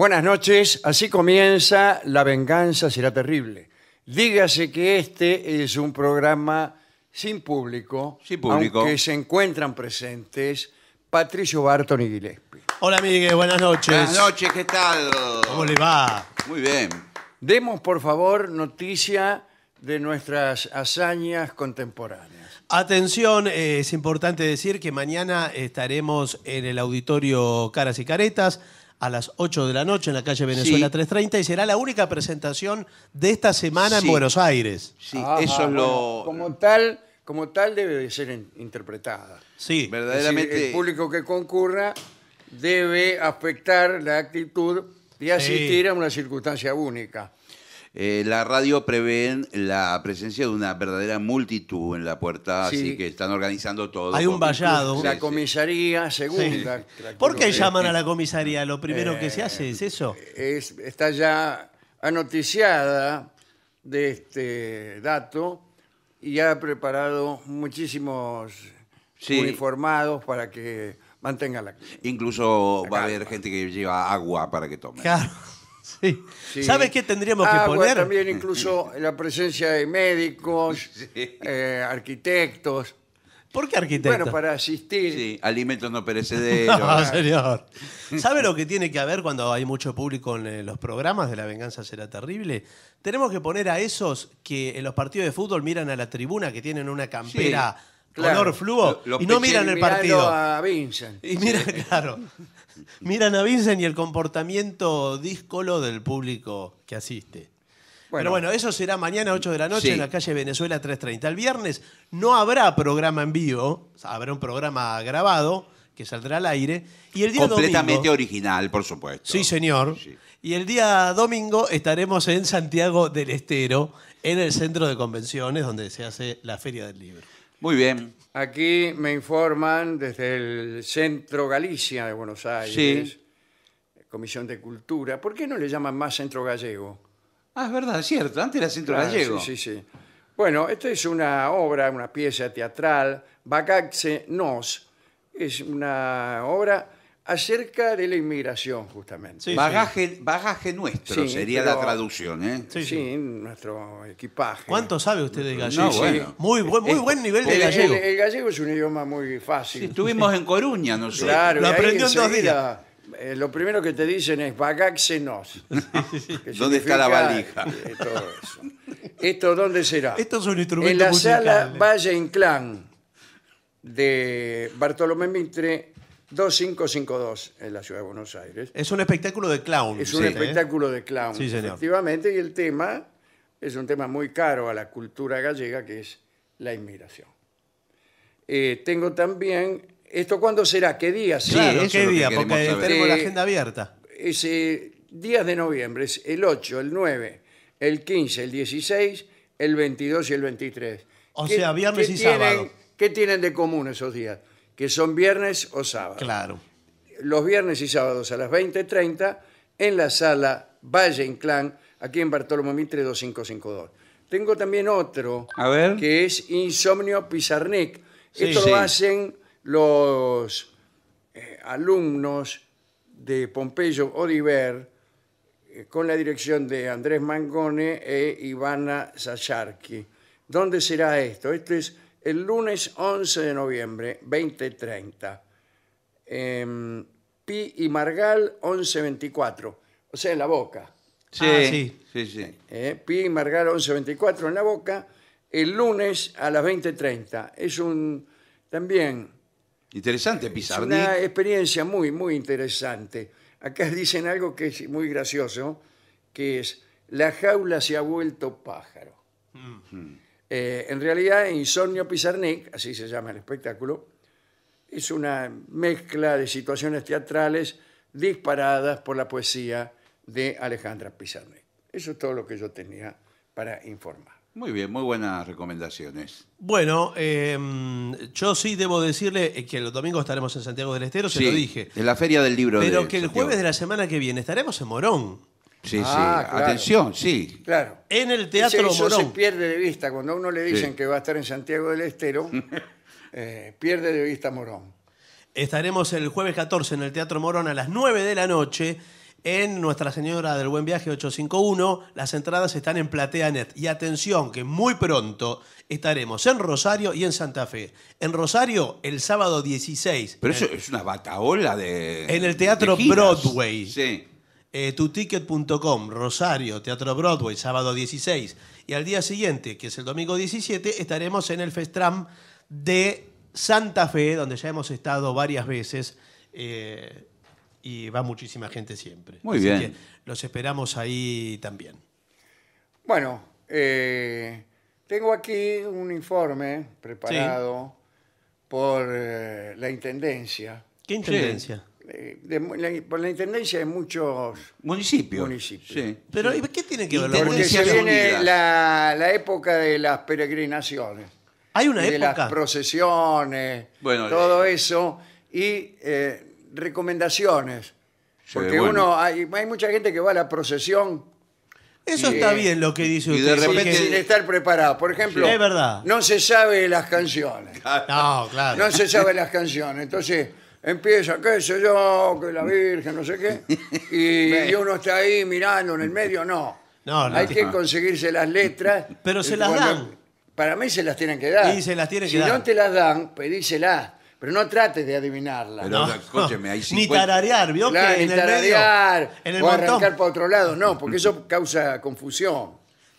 Buenas noches, así comienza La venganza será terrible. Dígase que este es un programa sin público, Sin público. aunque se encuentran presentes Patricio Barton y Gillespie. Hola, Miguel, buenas noches. Buenas noches, ¿qué tal? ¿Cómo le va? Muy bien. Demos, por favor, noticia de nuestras hazañas contemporáneas. Atención, eh, es importante decir que mañana estaremos en el auditorio Caras y Caretas a las 8 de la noche en la calle Venezuela 330 y será la única presentación de esta semana en Buenos Aires. eso Como tal, como tal debe ser interpretada. Sí, verdaderamente. el público que concurra debe afectar la actitud y asistir a una circunstancia única. Eh, la radio prevén la presencia de una verdadera multitud en la puerta, así que están organizando todo. Hay un vallado. La comisaría, segunda. ¿Por qué llaman a la comisaría? Lo primero que se eh, hace es eso. es- está ya anoticiada de este dato y ha preparado muchísimos uniformados para que mantenga la. Incluso va a haber gente que lleva agua para que tome. Claro. Sí. ¿Sabes qué tendríamos que ah, poner? También incluso la presencia de médicos, eh, arquitectos. ¿Por qué arquitectos? Bueno, para asistir. Sí, alimentos no perecederos. No, señor. ¿Sabe lo que tiene que haber cuando hay mucho público en eh, los programas de La Venganza Será Terrible? Tenemos que poner a esos que en los partidos de fútbol miran a la tribuna, que tienen una campera... color fluo y no miran el partido. A Vincent. Y mira, claro miran a Vincent y el comportamiento díscolo del público que asiste. Pero bueno, eso será mañana 8 de la noche en la calle Venezuela 330. El viernes no habrá programa en vivo, habrá un programa grabado que saldrá al aire. Y el día Completamente original, por supuesto. Sí, señor. Y el día domingo estaremos en Santiago del Estero, en el centro de convenciones donde se hace la Feria del Libro. Muy bien. Aquí me informan desde el Centro Galicia de Buenos Aires, Comisión de Cultura. ¿Por qué no le llaman más Centro Gallego? Ah, es verdad, es cierto. Antes era centro gallego. Sí, sí, Bueno, esta es una obra, una pieza teatral, Bacaxe Nos. Es una obra acerca de la inmigración, justamente. Bagaje, nuestro sería la traducción, ¿eh? Sí, nuestro equipaje. ¿Cuánto sabe usted de gallego? Muy, eh, buen, nivel de gallego. el- gallego es un idioma muy fácil. estuvimos en Coruña nosotros. Claro, Lo aprendió en dos días. Eh, lo primero que te dicen es bagáxenos. ¿Dónde está la valija? Eh, ¿Esto dónde será? Esto es un instrumento en la sala Valle Inclán de Bartolomé Mitre 2552 en la ciudad de Buenos Aires. Es un espectáculo de clown. Es un ¿eh? espectáculo de clown. Efectivamente, y el tema es un tema muy caro a la cultura gallega, que es la inmigración. Eh, tengo también, ¿esto cuándo será? ¿Qué día Sí, claro, día? porque tenemos la eh, agenda abierta. Es, días de noviembre, es el 8, el 9, el 15, el 16, el 22 y el 23. O sea, viernes y sábado. ¿Qué tienen de común esos días? que son viernes o sábado. Claro. Los viernes y sábados a las 20.30 en la sala Valle Inclán, aquí en Bartolomé Mitre 2552. Tengo también otro, a ver. que es Insomnio Pizarnik. Esto lo hacen los eh, alumnos de Pompeyo Oliver eh, con la dirección de Andrés Mangone e Ivana Sacharki. ¿Dónde será esto? Esto es el lunes 11 de noviembre, 20.30. Em, Pi y Margal, 11.24. O sea, en la boca. Sí, ah, sí, sí. Eh, Pi y Margal, 11.24 en la boca. El lunes a las 20.30. Es un... También... Interesante, pisar Es una experiencia muy, muy interesante. Acá dicen algo que es muy gracioso, que es, la jaula se ha vuelto pájaro. Mm. Mm. Eh, en realidad, Insomnio Pizarnik, así se llama el espectáculo, es una mezcla de situaciones teatrales disparadas por la poesía de Alejandra Pizarnik. Eso es todo lo que yo tenía para informar. Muy bien, muy buenas recomendaciones. Bueno, em, yo sí debo decirle eh, que los domingos estaremos en Santiago del Estero, se lo dije. En la Feria del Libro. Pero que el jueves de la semana que viene estaremos en Morón. Sí, sí. Ah, atención, sí. Claro. En el Teatro eso Morón. se pierde de vista. Cuando a uno le dicen que va a estar en Santiago del Estero, eh, pierde de vista Morón. Estaremos el jueves 14 en el Teatro Morón a las 9 de la noche en Nuestra Señora del Buen Viaje 851. Las entradas están en PlateaNet. Y atención, que muy pronto estaremos en Rosario y en Santa Fe. En Rosario, el sábado 16. Pero eso es una bataola de. En el teatro Broadway. Sí. Eh, tuticket.com, Rosario, Teatro Broadway, sábado 16. Y al día siguiente, que es el domingo 17, estaremos en el Festram de Santa Fe, donde ya hemos estado varias veces eh, y va muchísima gente siempre. Muy bien. los esperamos ahí también. Bueno, eh, tengo aquí un informe preparado por la Intendencia. ¿Qué Intendencia? por la intendencia de muchos. ¿Municipios? Pero ¿qué tiene que ver la la, época de las peregrinaciones, Hay una época? de las procesiones, todo eh, eso, y eh, recomendaciones. Porque uno, hay, mucha gente que va a la procesión Eso está eh, bien lo que dice de repente- sin estar preparado. Por ejemplo, es verdad. no se sabe las canciones. No, claro. No se sabe las canciones. Entonces, empieza, qué sé yo, que la Virgen, no sé qué, y, uno está ahí mirando en el medio, no. No, Hay que conseguirse las letras. Pero se las dan. Para mí se las tienen que dar. las que dar. Si no te las dan, pedíselas, pero no trates de adivinarlas. Pero, No, escúcheme, Ni tararear, ¿vio? que en el medio, tararear, en el o arrancar para otro lado, no, porque eso causa confusión.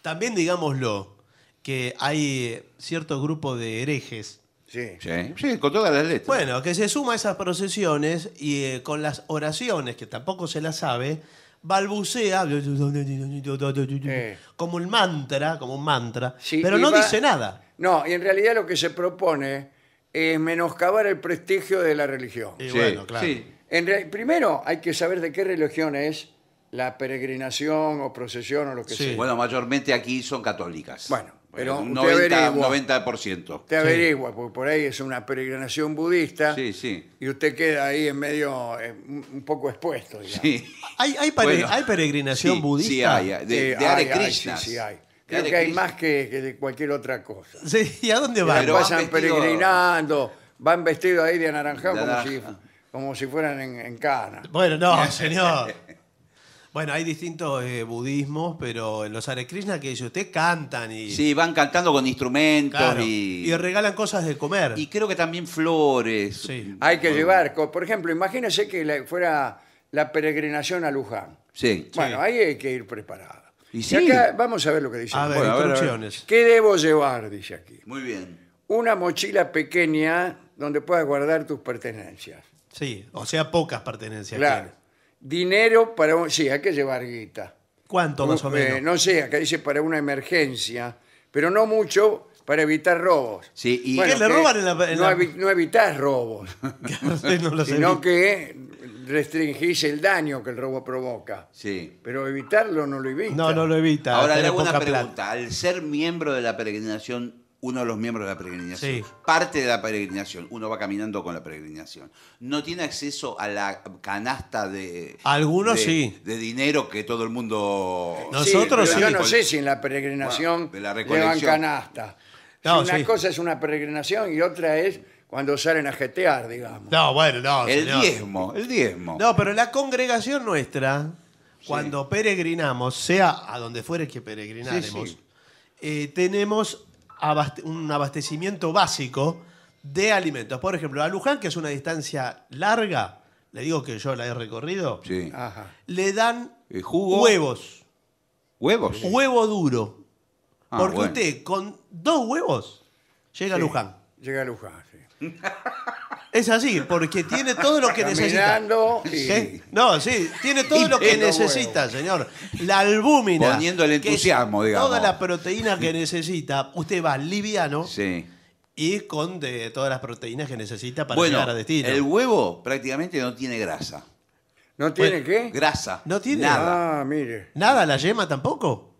También digámoslo, que hay cierto grupo de herejes Sí. con todas las letras. Bueno, que se suma a esas procesiones y eh, con las oraciones, que tampoco se las sabe, balbucea como un mantra, como un mantra, pero no dice nada. No, y en realidad lo que se propone es menoscabar el prestigio de la religión. bueno, claro. primero hay que saber de qué religión es la peregrinación o procesión o lo que Sí. Bueno, mayormente aquí son católicas. Bueno, pero un 90, Te averigua, porque por ahí es una peregrinación budista. Sí, sí. Y usted queda ahí en medio, eh, un poco expuesto. Sí. ¿Hay, hay, peregrinación budista? Sí, hay. De, de Hare Sí, hay. Creo que hay más que, de cualquier otra cosa. Sí, ¿y a dónde van? pasan van peregrinando, van vestidos ahí de anaranjado como, si, como si, fueran en, en cana. Bueno, no, señor. Bueno, hay distintos eh, budismos, pero en los Hare Krishna que dice usted cantan y. Sí, van cantando con instrumentos y. regalan cosas de comer. Y creo que también flores. Hay que llevar. Por ejemplo, imagínese que fuera la peregrinación a Luján. Sí. Bueno, ahí hay que ir preparado. Y, vamos a ver lo que dice. A ¿Qué debo llevar? Dice aquí. Muy bien. Una mochila pequeña donde puedas guardar tus pertenencias. Sí, o sea, pocas pertenencias. Claro dinero para un... Sí, hay que llevar guita. ¿Cuánto más o eh, menos? no sé, acá dice para una emergencia, pero no mucho para evitar robos. Sí, y ¿Qué le roban eh, en la, no, evitar robos, sino que restringís el daño que el robo provoca. Sí. Pero evitarlo no lo evita. No, no lo evita. Ahora le hago una pregunta. Al ser miembro de la peregrinación uno de los miembros de la peregrinación, sí. parte de la peregrinación, uno va caminando con la peregrinación. No tiene acceso a la canasta de algunos sí de dinero que todo el mundo nosotros sí, yo no sé si en la peregrinación de la llevan canasta. No, una cosa es una peregrinación y otra es cuando salen a jetear, digamos. No, bueno, no. El diezmo, el diezmo. No, pero la congregación nuestra, cuando peregrinamos, sea a donde fuere que peregrinaremos, eh, tenemos un abastecimiento básico de alimentos. Por ejemplo, a Luján, que es una distancia larga, le digo que yo la he recorrido, le dan huevos, ¿Huevos? huevo duro. Ah, Porque usted con dos huevos llega a Luján. Llega a Luján, sí. Es así, porque tiene todo lo que necesita. No, sí, tiene todo lo que necesita, señor. La albúmina. Poniendo el entusiasmo, digamos. Toda la proteína que necesita. Usted va liviano Sí. y con todas las proteínas que necesita para llegar a destino. el huevo prácticamente no tiene grasa. ¿No tiene qué? Grasa. No tiene. Nada. Ah, mire. ¿Nada la yema tampoco?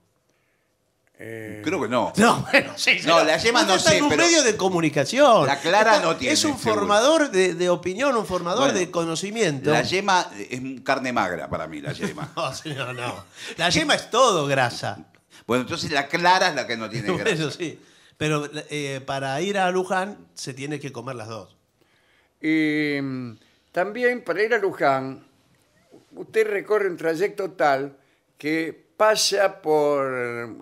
Eh, Creo que no. No, bueno, sí, No, la yema no sé, Es un medio de comunicación. La clara no tiene, Es un formador de, opinión, un formador de conocimiento. La yema es carne magra para mí, la yema. No, señor, no. La yema es todo grasa. bueno, entonces la clara es la que no tiene grasa. Eso sí. Pero eh, para ir a Luján se tiene que comer las dos. Y em, también para ir a Luján, usted recorre un trayecto tal que pasa por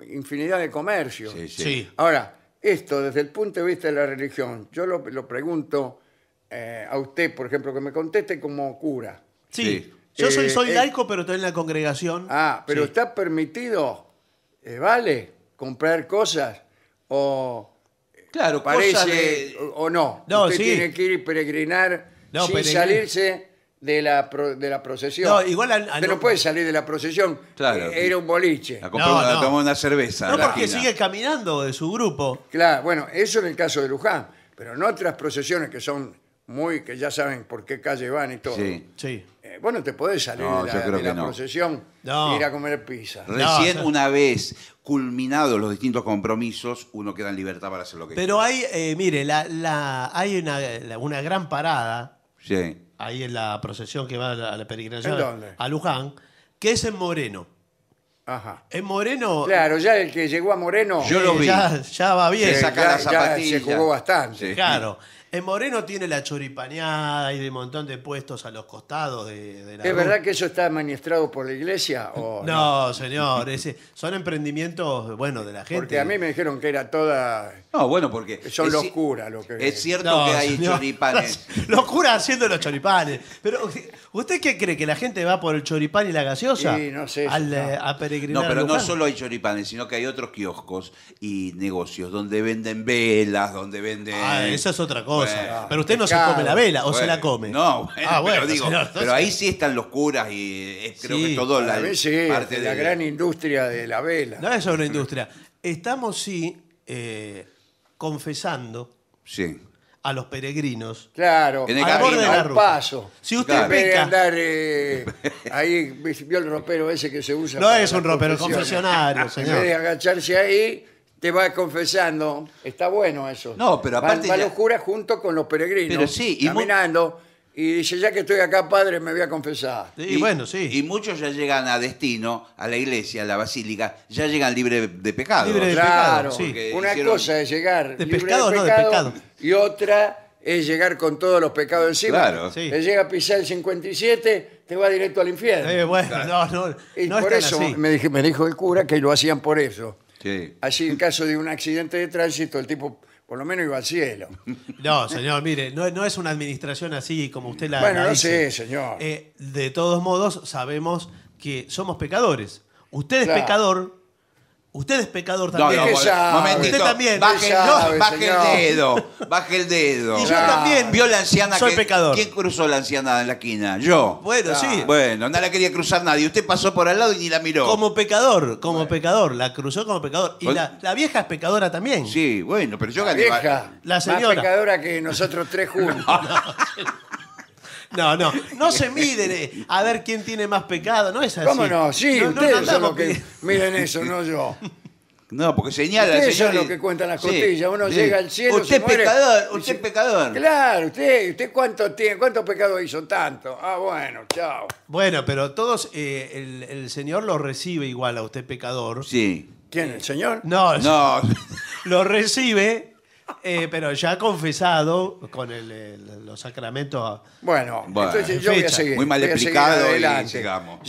infinidad de comercios. Sí, Ahora, esto desde el punto de vista de la religión, yo lo, pregunto eh, a usted, por ejemplo, que me conteste como cura. Sí. Yo soy, eh, eh, laico, pero estoy en la congregación. Ah, pero está permitido, ¿vale? Comprar cosas o Claro, parece o, no. No, tiene que ir y peregrinar sin salirse de la, de la procesión. No, igual no puede salir de la procesión. Claro. Eh, era un boliche. La No, una, una cerveza. No, porque sigue caminando de su grupo. Claro, bueno, eso en el caso de Luján, pero en otras procesiones que son muy, que ya saben por qué calle van y todo. Sí. Sí. Eh, te podés salir de la, procesión e ir a comer pizza. Recién una vez culminados los distintos compromisos, uno queda en libertad para hacer lo que Pero hay, eh, mire, la, la- hay una, gran parada Sí ahí en la procesión que va a la, peregrinación a Luján, que es en Moreno. Ajá. En Moreno. Claro, ya el que llegó a Moreno. Yo lo vi. Ya, va bien. se jugó bastante. Claro. En Moreno tiene la choripaneada y de montón de puestos a los costados de, ¿Es verdad que eso está administrado por la iglesia? O no, señor. son emprendimientos, bueno, de la gente. Porque a mí me dijeron que era toda... No, bueno, porque... Son locura lo que... Es cierto que hay choripanes. Los Locura haciendo los choripanes. Pero, ¿usted qué cree? ¿Que la gente va por el choripán y la gaseosa? Sí, no sé. al, eh, A peregrinar. No, pero no solo hay choripanes, sino que hay otros kioscos y negocios donde venden velas, donde venden... Ah, esa es otra cosa pero usted no se come la vela, o se la come. No, bueno, ah, pero, digo, pero ahí sí están los curas y eh, creo que todo la, parte de la gran industria de la vela. No es una industria. Estamos sí eh, confesando sí. a los peregrinos. Claro, en el camino, de la paso. Si usted claro. andar eh, ahí, vio el ropero ese que se usa. No es un ropero, es confesionario, agacharse ahí, te va confesando. Está bueno eso. No, pero aparte Va, va ya- locura junto con los peregrinos. sí, y caminando. Y dice, ya que estoy acá, padre, me voy a confesar. Y bueno, sí. Y muchos ya llegan a destino, a la iglesia, a la basílica, ya llegan libre de pecado. Libre de- claro, pecado, sí. una cosa es llegar De libre no, de pecado. y otra es llegar con todos los pecados encima. Claro. Sí. llega a pisar el 57, te va directo al infierno. Eh, bueno, no, no, y por eso me, dije, me dijo el cura que lo hacían por eso. Así, en caso de un accidente de tránsito, el tipo por lo menos iba al cielo. No, señor, mire, no, es una administración así como usted la. Bueno, no sé, señor. Eh, de todos modos, sabemos que somos pecadores. Usted es pecador Usted es pecador también. No, Usted también. Baje, el dedo. Baje el dedo. Y yo también. Vio la anciana Soy pecador. ¿Quién cruzó la anciana en la esquina? Yo. Bueno, sí. Bueno, no la quería cruzar nadie. Usted pasó por al lado y ni la miró. Como pecador, como pecador. La cruzó como pecador. Y la, vieja es pecadora también. Sí, bueno, pero yo la gané. Vieja. La señora. Más pecadora que nosotros tres juntos. No, no, no se miden a ver quién tiene más pecado, no es así. ¿Cómo no? Sí, ustedes son que miren eso, no yo. No, porque señala Eso Ustedes señor. son que cuentan las Uno llega al cielo, Usted se es pecador, usted es pecador. Claro, usted, usted cuánto tiene, cuántos pecados hizo tanto. Ah, bueno, chao. Bueno, pero todos, eh, el, Señor lo recibe igual a usted pecador. Sí. ¿Quién? ¿El señor? No, No. lo recibe eh, pero ya confesado con los sacramentos. Bueno, yo voy a Muy mal explicado y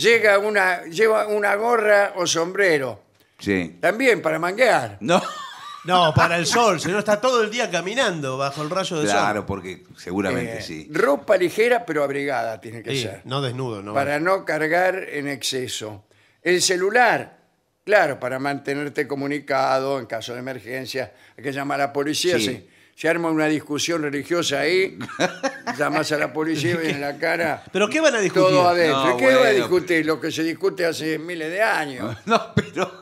Llega una, lleva una gorra o sombrero. Sí. También para manguear. No. No, para el sol, si no está todo el día caminando bajo el rayo del Claro, porque seguramente eh, sí. Ropa ligera pero abrigada tiene que ser. no desnudo, no. para no cargar en exceso. El celular Claro, para mantenerte comunicado en caso de emergencia, hay que llamar a la policía. Sí se arma una discusión religiosa ahí, llamas a la policía, en la cara. ¿Pero qué van a discutir? Todo adentro. ¿Qué van a discutir? Lo que se discute hace miles de años. No, pero.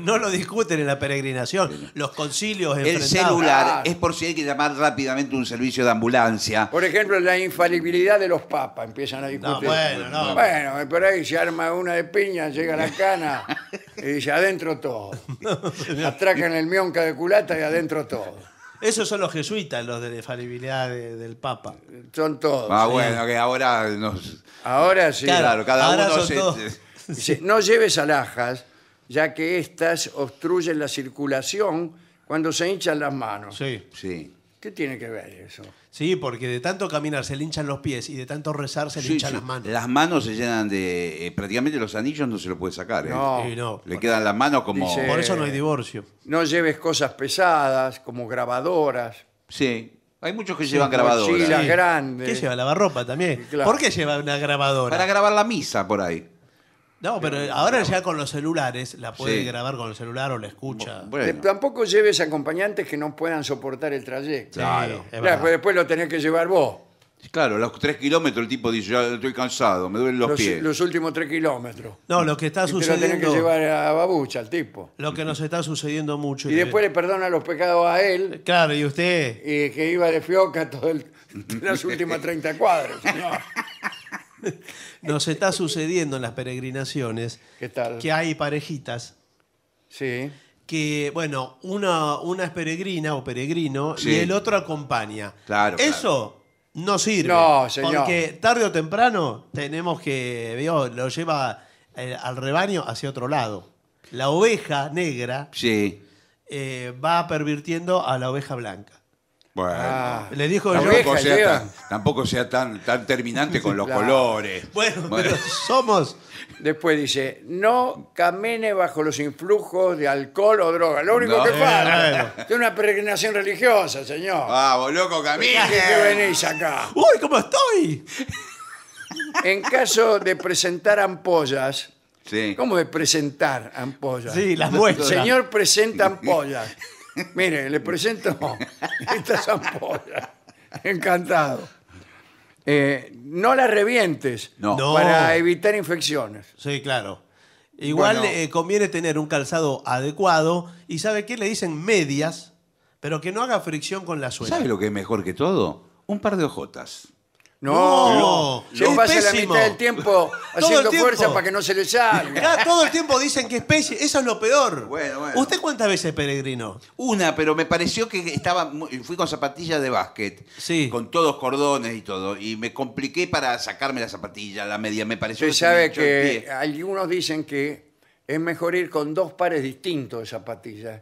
No, lo discuten en la peregrinación. Los concilios El celular ah. es por si hay que llamar rápidamente un servicio de ambulancia. Por ejemplo, la infalibilidad de los papas empiezan a discutir. No, bueno, no. Bueno, por ahí se arma una de piña, llega la cana y dice adentro todo. Atracan el mionca de culata y adentro todo. Esos son los jesuitas, los de la infalibilidad del Papa. Son todos. Ah, bueno, que ahora nos. Ahora sí. Claro, cada uno no lleves alhajas, ya que estas obstruyen la circulación cuando se hinchan las manos. Sí. Sí. ¿Qué tiene que ver eso? Sí, porque de tanto caminar se le hinchan los pies y de tanto rezar se le hinchan las manos. Las manos se llenan de. Eh, prácticamente los anillos no se los puede sacar. ¿eh? No. Le quedan las manos como. Por eso no hay divorcio. No lleves cosas pesadas como grabadoras. Sí. Hay muchos que llevan grabadoras. Sí, Sí. grande. ¿Qué lleva? Lavarropa también. ¿Por qué lleva una grabadora? Para grabar la misa por ahí. No, pero ahora ya con los celulares, la puede grabar con el celular o la escucha. Tampoco lleves acompañantes que no puedan soportar el trayecto. claro. pues después lo tenés que llevar vos. claro, los tres kilómetros el tipo dice, ya estoy cansado, me duelen los, pies. los últimos tres kilómetros. No, lo que está sucediendo... lo tenés que llevar a Babucha, el tipo. lo que nos está sucediendo mucho. Y después le perdona los pecados a él, Claro, y usted. que iba de fioca todo las últimas 30 cuadras. Nos está sucediendo en las peregrinaciones que hay parejitas sí. que, bueno, una, una es peregrina o peregrino y el otro acompaña. Claro, Eso no sirve. Porque tarde o temprano tenemos que, veo, lo lleva eh, al rebaño hacia otro lado. La oveja negra Sí. Eh, va pervirtiendo a la oveja blanca. Bueno, ah. le dijo yo. tampoco, sea tan, tan, terminante con los colores. Bueno, pero somos. Después dice, no camine bajo los influjos de alcohol o droga. Lo único que falta es una peregrinación religiosa, señor. Vamos, loco, ¿Qué venís acá? ¡Uy, cómo estoy! En caso de presentar ampollas, Sí. ¿cómo de presentar ampollas? Sí, las muestras. Señor presenta ampollas. Mire, le presento esta ampollas. Encantado. Eh, no las revientes para evitar infecciones. Sí, claro. Igual eh, conviene tener un calzado adecuado y sabe qué le dicen medias, pero que no haga fricción con la suela. ¿Sabe lo que es mejor que todo? Un par de ojotas. No, yo pasé la mitad del tiempo haciendo fuerza para que no se le salga. todo el tiempo dicen que es Eso es lo peor. ¿Usted cuántas veces peregrinó? Una, pero me pareció que estaba. Fui con zapatillas de básquet. Con todos cordones y todo. Y me compliqué para sacarme la zapatilla, la media. Me pareció. Usted sabe que algunos dicen que es mejor ir con dos pares distintos de zapatillas.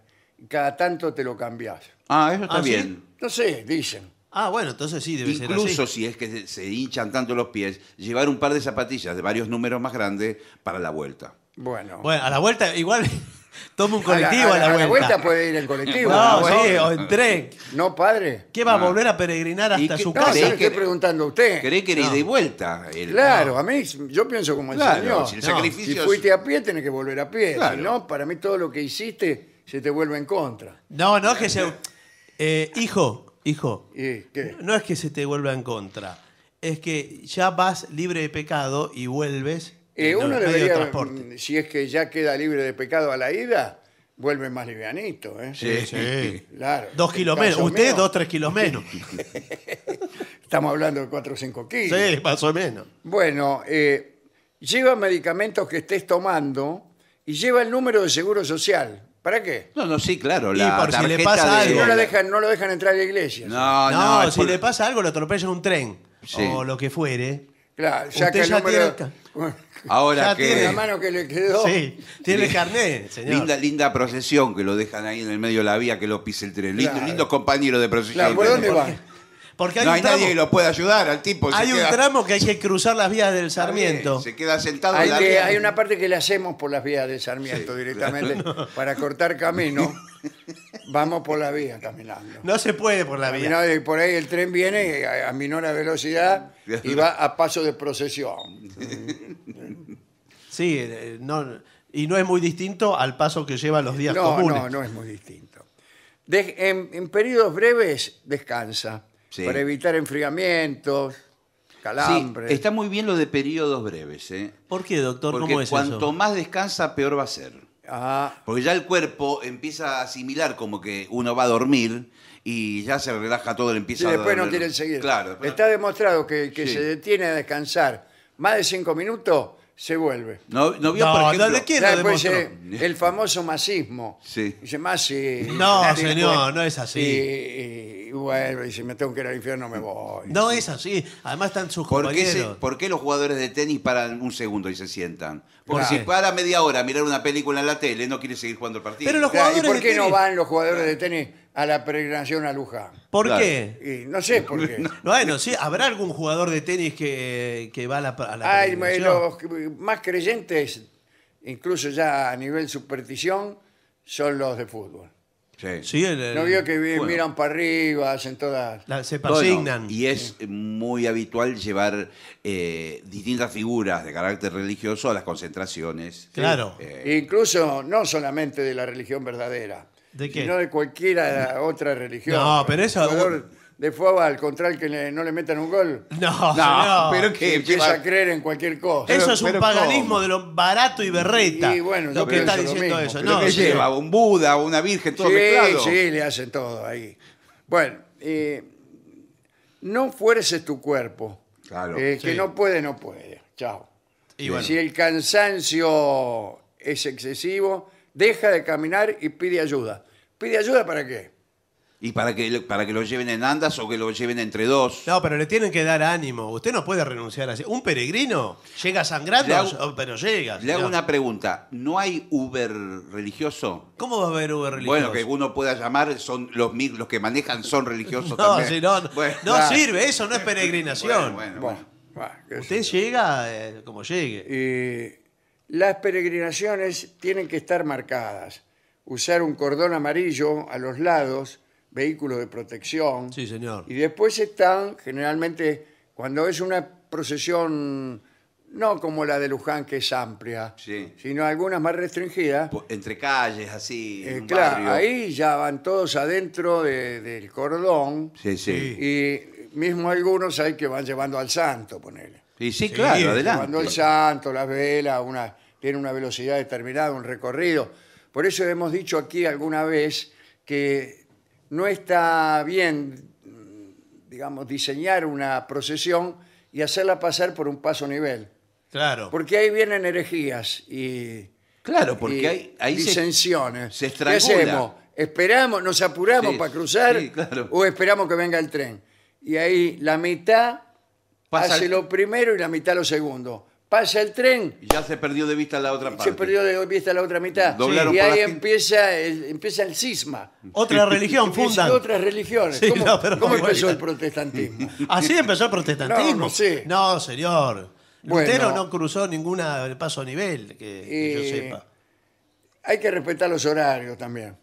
Cada tanto te lo cambias. Ah, eso está ¿Ah, bien. No sé, dicen. Ah, bueno, entonces sí, debe Incluso ser así. si es que se hinchan tanto los pies, llevar un par de zapatillas de varios números más grandes para la vuelta. Bueno. Bueno, a la vuelta igual toma un colectivo a la, vuelta. A la vuelta puede ir en colectivo. No, sí, o en tren. No, padre. ¿Qué va a ah. volver a peregrinar hasta su casa? No, estoy preguntando a usted. ¿Cree que era de vuelta? Claro, a mí, yo pienso como el señor. Si, fuiste a pie, tenés que volver a pie. no, para mí todo lo que hiciste se te vuelve en contra. No, no, es que se... Eh, hijo, hijo, no es que se te vuelva en contra, es que ya vas libre de pecado y vuelves eh, uno medio de mm, si es que ya queda libre de pecado a la ida, vuelve más livianito. ¿eh? Sí, sí. Dos kilos menos. Usted, dos dos, tres kilos menos. Estamos hablando de cuatro o cinco kilos. Sí, más o menos. Bueno, eh, lleva medicamentos que estés tomando y lleva el número de seguro social. ¿Para qué? No, no, sí, claro. Y por si le pasa algo. No lo dejan, no lo dejan entrar a la iglesia. No, no, No, si le pasa algo, lo atropella un tren Sí. o lo que fuere. Claro, Ya que ya tiene Ahora Ya tiene la mano que le quedó. Sí, tiene el carnet, señor. Linda, linda procesión que lo dejan ahí en el medio de la vía que lo pise el tren. Lindos compañeros lindo compañero de procesión. Claro, ¿por dónde va? Porque hay un tramo, nadie que lo pueda ayudar al tipo. Hay un tramo que hay que cruzar las vías del Sarmiento. se queda sentado hay, en la hay una parte que le hacemos por las vías del Sarmiento directamente para cortar camino. Vamos por la vía caminando. No se puede por la vía. Y por ahí el tren viene a, menor velocidad y va a paso de procesión. Sí, eh, y no es muy distinto al paso que lleva los días no, comunes. No, no es muy distinto. en periodos breves descansa para evitar enfriamientos, calambres. está muy bien lo de periodos breves. ¿eh? ¿Por qué, doctor? Porque ¿Cómo es cuanto más descansa, peor va a ser. Ah. Porque ya el cuerpo empieza a asimilar como que uno va a dormir y ya se relaja todo, y empieza sí, Y después no quieren seguir. Claro. Está demostrado que, que se detiene a descansar más de cinco minutos se vuelve. No, vio, por ejemplo, le quién el famoso masismo. Sí. Dice, Masi. No, señor, no es así. Y, vuelve y dice, me tengo que ir al infierno, me voy. No es así. Además están sus ¿Por qué, ¿Por qué los jugadores de tenis paran un segundo y se sientan? Porque si para media hora a mirar una película en la tele, no quiere seguir jugando el partido. ¿Y por qué no van los jugadores de tenis a la peregrinación a Luján. ¿Por qué? no sé por qué. Bueno, sí, habrá algún jugador de tenis que, va a la, peregrinación? los más creyentes, incluso ya a nivel superstición, son los de fútbol. Sí. No vio que miran para arriba, hacen todas... se y es muy habitual llevar eh, distintas figuras de carácter religioso a las concentraciones. Claro. Eh, incluso no solamente de la religión verdadera, ¿De de cualquiera otra religión. No, pero eso- de fuego al contrario que no le metan un gol. No, No, pero que empieza a creer en cualquier cosa. Eso es un paganismo de lo barato y berreta. Y bueno, lo que está diciendo eso. No, que lleva? ¿Un Buda, una virgen, todo Sí, sí, le hacen todo ahí. Bueno, eh, no fuerces tu cuerpo. Claro. Eh, que no puede, no puede. Chao. Y Si el cansancio es excesivo, deja de caminar y pide ayuda. ¿Pide ayuda para qué? Y para que, para que lo lleven en andas o que lo lleven entre dos. No, pero le tienen que dar ánimo. Usted no puede renunciar así. Un peregrino llega sangrando, oh, pero llega. Le hago una pregunta. ¿No hay Uber religioso? ¿Cómo va a haber Uber religioso? Bueno, que uno pueda llamar, son los, los que manejan son religiosos también. no, sirve, eso no es peregrinación. Usted llega eh, como llegue. Y las peregrinaciones tienen que estar marcadas. Usar un cordón amarillo a los lados, vehículo de protección. Sí, señor. Y después están, generalmente, cuando es una procesión, no como la de Luján, que es amplia, sino algunas más restringidas. Entre calles, así. Eh, claro, ahí ya van todos adentro del cordón Sí, sí. y mismo algunos hay que van llevando al santo, ponele. Sí, sí, claro, adelante. Cuando el santo, las velas, una, tiene una velocidad determinada, un recorrido. Por eso hemos dicho aquí alguna vez que no está bien, digamos, diseñar una procesión y hacerla pasar por un paso nivel. Claro. Porque ahí vienen herejías y, Claro, porque hay, disensiones. Se, ¿Qué hacemos? ¿Esperamos, nos apuramos para cruzar o esperamos que venga el tren? Y ahí la mitad Pasa hace lo primero y la mitad lo segundo pasa el tren. Y ya se perdió de vista la otra parte. Se perdió de vista la otra mitad. y ahí empieza el, empieza el cisma. Otra religión funda. otras religiones. Sí, ¿Cómo, empezó el protestantismo? Así empezó el protestantismo. No, No, señor. no cruzó ninguna paso a nivel, que, yo eh, sepa. Hay que respetar los horarios también.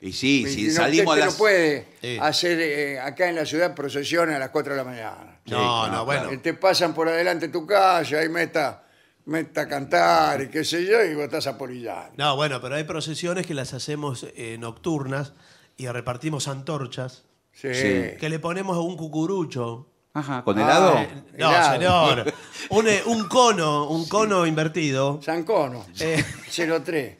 Y sí, si salimos a las... no puede hacer eh, acá en la ciudad procesiones a las 4 de la mañana no, no, bueno. te pasan por adelante tu calle, y meta, meta a cantar y qué sé yo, y vos estás allá. No, bueno, pero hay procesiones que las hacemos eh, nocturnas y repartimos antorchas. Sí. Que le ponemos a un cucurucho. Ajá, ¿con ah, helado? Eh, no, señor. Eh, un, cono, un cono invertido. San Cono. Eh, 03.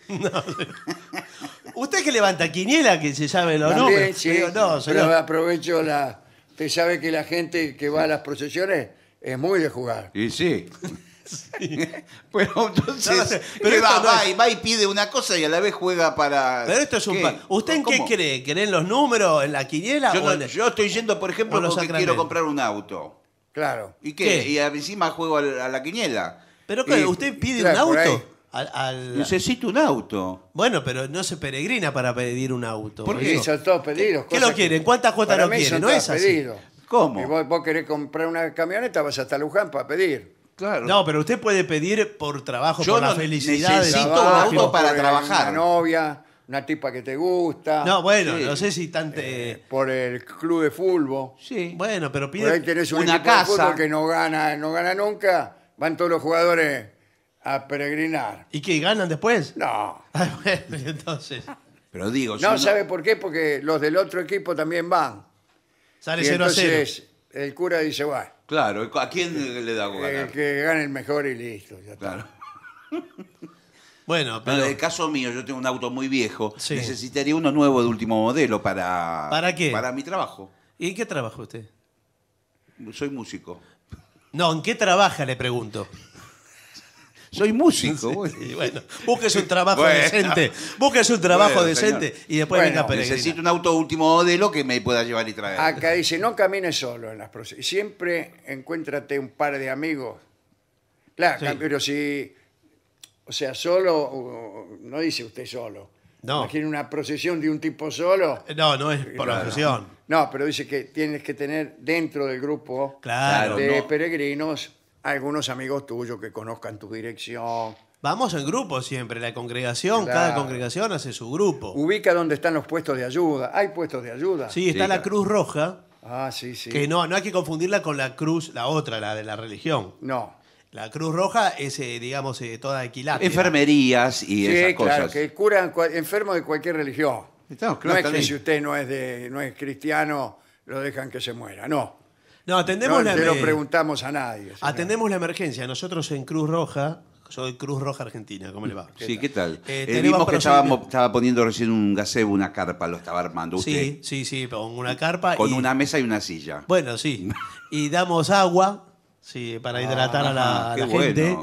Usted que levanta quiniela que se sabe los También, Sí, no, Pero aprovecho la Usted sabe que la gente que va a las procesiones es muy de jugar. Y sí. Pero entonces, va, y pide una cosa y a la vez juega para. Pero esto es un... ¿Usted en qué cree? ¿Cree en los números, en la quiniela? Yo, estoy yendo, por ejemplo, a los porque quiero comprar un auto. Claro. ¿Y qué? Y encima juego a la quiniela. Pero ¿qué? ¿Usted pide un auto? Necesito un auto. Bueno, pero no se peregrina para pedir un auto. ¿Por qué? son todos pedidos. ¿Qué lo quieren? ¿Cuántas cuotas lo quieren? No es así. ¿Cómo? Si vos, querés comprar una camioneta, vas hasta Luján para pedir. Claro. No, pero usted puede pedir por trabajo, Yo por la felicidad. necesito un auto para trabajar. Una novia, una tipa que te gusta. No, bueno, no sé si tan... Eh, por el club de fútbol. Sí. Bueno, pero pide... un Una casa. que no gana, no gana nunca. Van todos los jugadores a peregrinar. ¿Y qué ganan después? No. entonces. Pero digo, No, ¿sabe por qué? Porque los del otro equipo también van. Sale a 0. el cura dice, va, Claro, ¿a quién este, le da el que gane el mejor y listo. Claro. Bueno, pero. en el caso mío, yo tengo un auto muy viejo. Necesitaría uno nuevo de último modelo para. ¿Para qué? Para mi trabajo. ¿Y en qué trabaja usted? Soy músico. No, ¿en qué trabaja? Le pregunto soy músico. Sí, bueno, búsquese un trabajo decente. Búsquese un trabajo decente y después venga a Necesito un auto último modelo que me pueda llevar y traer. Acá dice, no camines solo en las procesiones. Siempre encuéntrate un par de amigos. Claro, pero si... O sea, solo... No dice usted solo. No. Imagina una procesión de un tipo solo. No, no es por la procesión. No, pero dice que tienes que tener dentro del grupo claro, de peregrinos algunos amigos tuyos que conozcan tu dirección. Vamos en grupo siempre, la congregación, cada congregación hace su grupo. Ubica dónde están los puestos de ayuda. ¿Hay puestos de ayuda? Sí, está la Cruz Roja, Ah, sí, sí. que no, no hay que confundirla con la cruz, la otra, la de la religión. No. La Cruz Roja es, eh, digamos, eh, toda equilátera. Enfermerías y Sí, claro, que curan enfermos de cualquier religión. Estamos, claro, no es que si usted no es, de, no es cristiano, lo dejan que se muera. No, no, atendemos no la preguntamos a nadie. Atendemos la emergencia. Nosotros en Cruz Roja, soy Cruz Roja Argentina, ¿cómo le va? Sí, ¿qué tal? Eh, eh, que estábamos- estaba poniendo recién un gazebo, una carpa, lo estaba armando usted. Sí, sí, sí, con una carpa. Con una mesa y una silla. Bueno, sí. Y damos agua sí, para ah, hidratar a la, gente.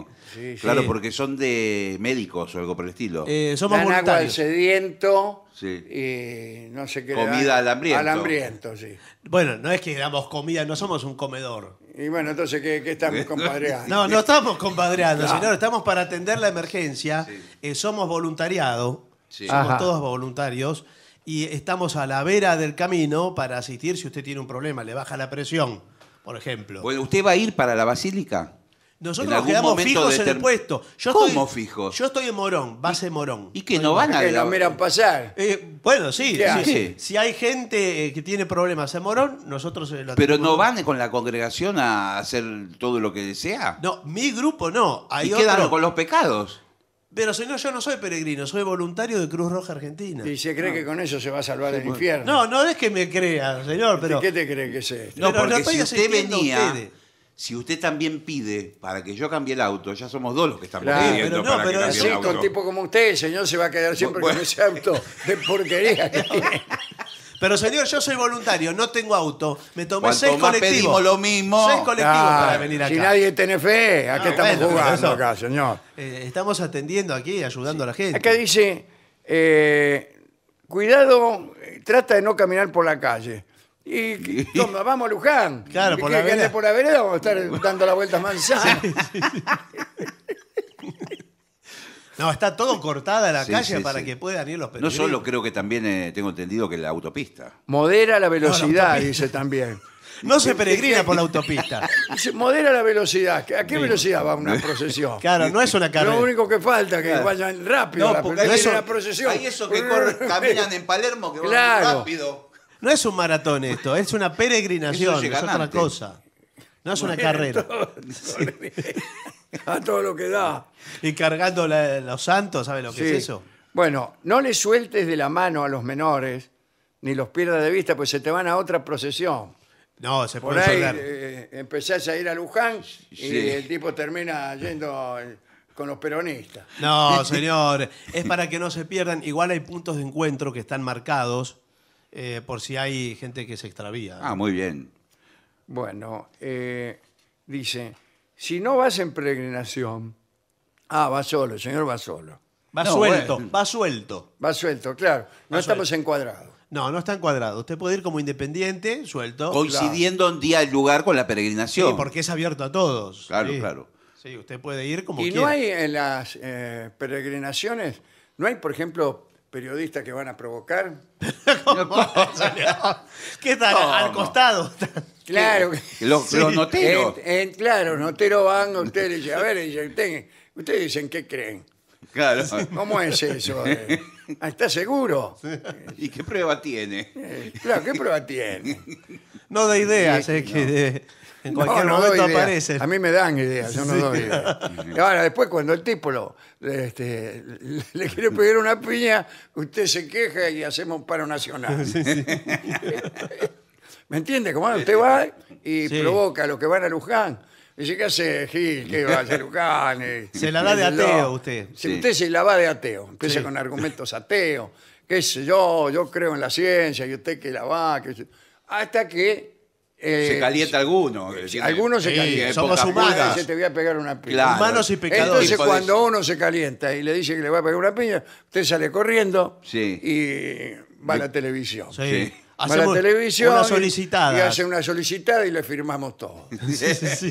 Claro, porque son de médicos o algo por el estilo. Eh, somos Dan agua al sediento Sí. y no sé qué. Comida al hambriento. Al hambriento, sí. Bueno, no es que damos comida, no somos un comedor. Y bueno, entonces, ¿qué, estamos compadreando? No, no estamos compadreando, sino Estamos para atender la emergencia. Eh, somos voluntariado. Sí. Somos todos voluntarios. Y estamos a la vera del camino para asistir si usted tiene un problema, le baja la presión, por ejemplo. Bueno, ¿usted va a ir para la basílica? Nosotros nos quedamos fijos en el puesto. Yo ¿Cómo estoy, fijos? Yo estoy en Morón, base Morón. ¿Y que no van a...? Que miran pasar. Eh, bueno, sí, sí, Si hay gente eh, que tiene problemas en Morón, nosotros... Eh, pero no van con la congregación a hacer todo lo que desea. No, mi grupo no. Hay y otro... con los pecados. Pero señor, yo no soy peregrino, soy voluntario de Cruz Roja Argentina. Y se cree que con eso se va a salvar el infierno. No, no es que me crea, señor, pero... ¿Qué te cree que es No, porque no si usted venía si usted también pide para que yo cambie el auto, ya somos dos los que estamos pidiendo pero no, pero un tipo como usted, señor, se va a quedar siempre con ese auto de porquería. Pero señor, yo soy voluntario, no tengo auto. Me tomé seis colectivos. lo mismo. Seis colectivos para venir acá. Si nadie tiene fe, ¿a ah, qué estamos jugando acá, señor? Eh, estamos atendiendo aquí, ayudando a la gente. Acá dice, eh, cuidado, trata de no caminar por la calle y vamos a Luján. Claro, por la por la vereda vamos a estar dando la vuelta a manzana. No, está todo cortada la calle para que puedan ir los peregrinos No solo creo que también eh, tengo entendido que la autopista. Modera la velocidad, dice también. No se peregrina por la autopista. modera la velocidad. ¿A qué velocidad va una procesión? Claro, no es una carrera Lo único que falta es que vayan rápido. No, porque hay- eso- procesión. Hay esos que caminan en Palermo que van rápido. No es un maratón esto, es una peregrinación, es otra cosa. No es una carrera. A todo lo que da. Y cargando los santos, ¿sabe lo que es eso? Bueno, no le sueltes de la mano a los menores, ni los pierdas de vista, pues se te van a otra procesión. No, se puede eh, empezás a ir a Luján y el tipo termina yendo eh, con los peronistas. No, señor, es para que no se pierdan. Igual hay puntos de encuentro que están marcados eh, por si hay gente que se extravía. Ah, muy bien. Bueno, eh, dice, si no vas en peregrinación, ah, va solo, el señor va solo. Va suelto, va suelto. Va suelto, claro. No estamos encuadrados. No, no está encuadrado. Usted puede ir como independiente, suelto. Coincidiendo un día el lugar con la peregrinación. Sí, porque es abierto a todos. Claro, claro. Sí, usted puede ir como Y no hay en las eh, peregrinaciones, no hay, por ejemplo, periodistas que van a provocar. ¿Qué tal? Al costado. Claro. Los, noteros. claro, los noteros van, ustedes dicen, a ver, ustedes dicen, ¿qué creen? Claro. ¿Cómo es eso? Eh, ah, ¿Está seguro? ¿Y qué prueba tiene? Eh, claro, ¿qué prueba tiene? No da ideas, es que... De en cualquier A mí me dan ideas, yo no doy ideas. ahora, después, cuando el tipo este, le, quiere pedir una piña, usted se queja y hacemos un paro nacional. ¿Me entiende? Como usted va y provoca a los que van a Luján. Dice, ¿qué hace Gil? ¿Qué va a Luján? Se la da de ateo usted. Usted se la va de ateo. Empieza con argumentos ateos. ¿Qué sé yo? Yo creo en la ciencia y usted que la va. que Hasta que eh, se calienta alguno. Algunos se calientan. somos humanos. Dice, te voy a pegar una piña. Humanos y pecadores. Entonces, cuando uno se calienta y le dice que le va a pegar una piña, usted sale corriendo y va a la televisión. Va a la televisión una solicitada. Y, hace una solicitada y le firmamos todo.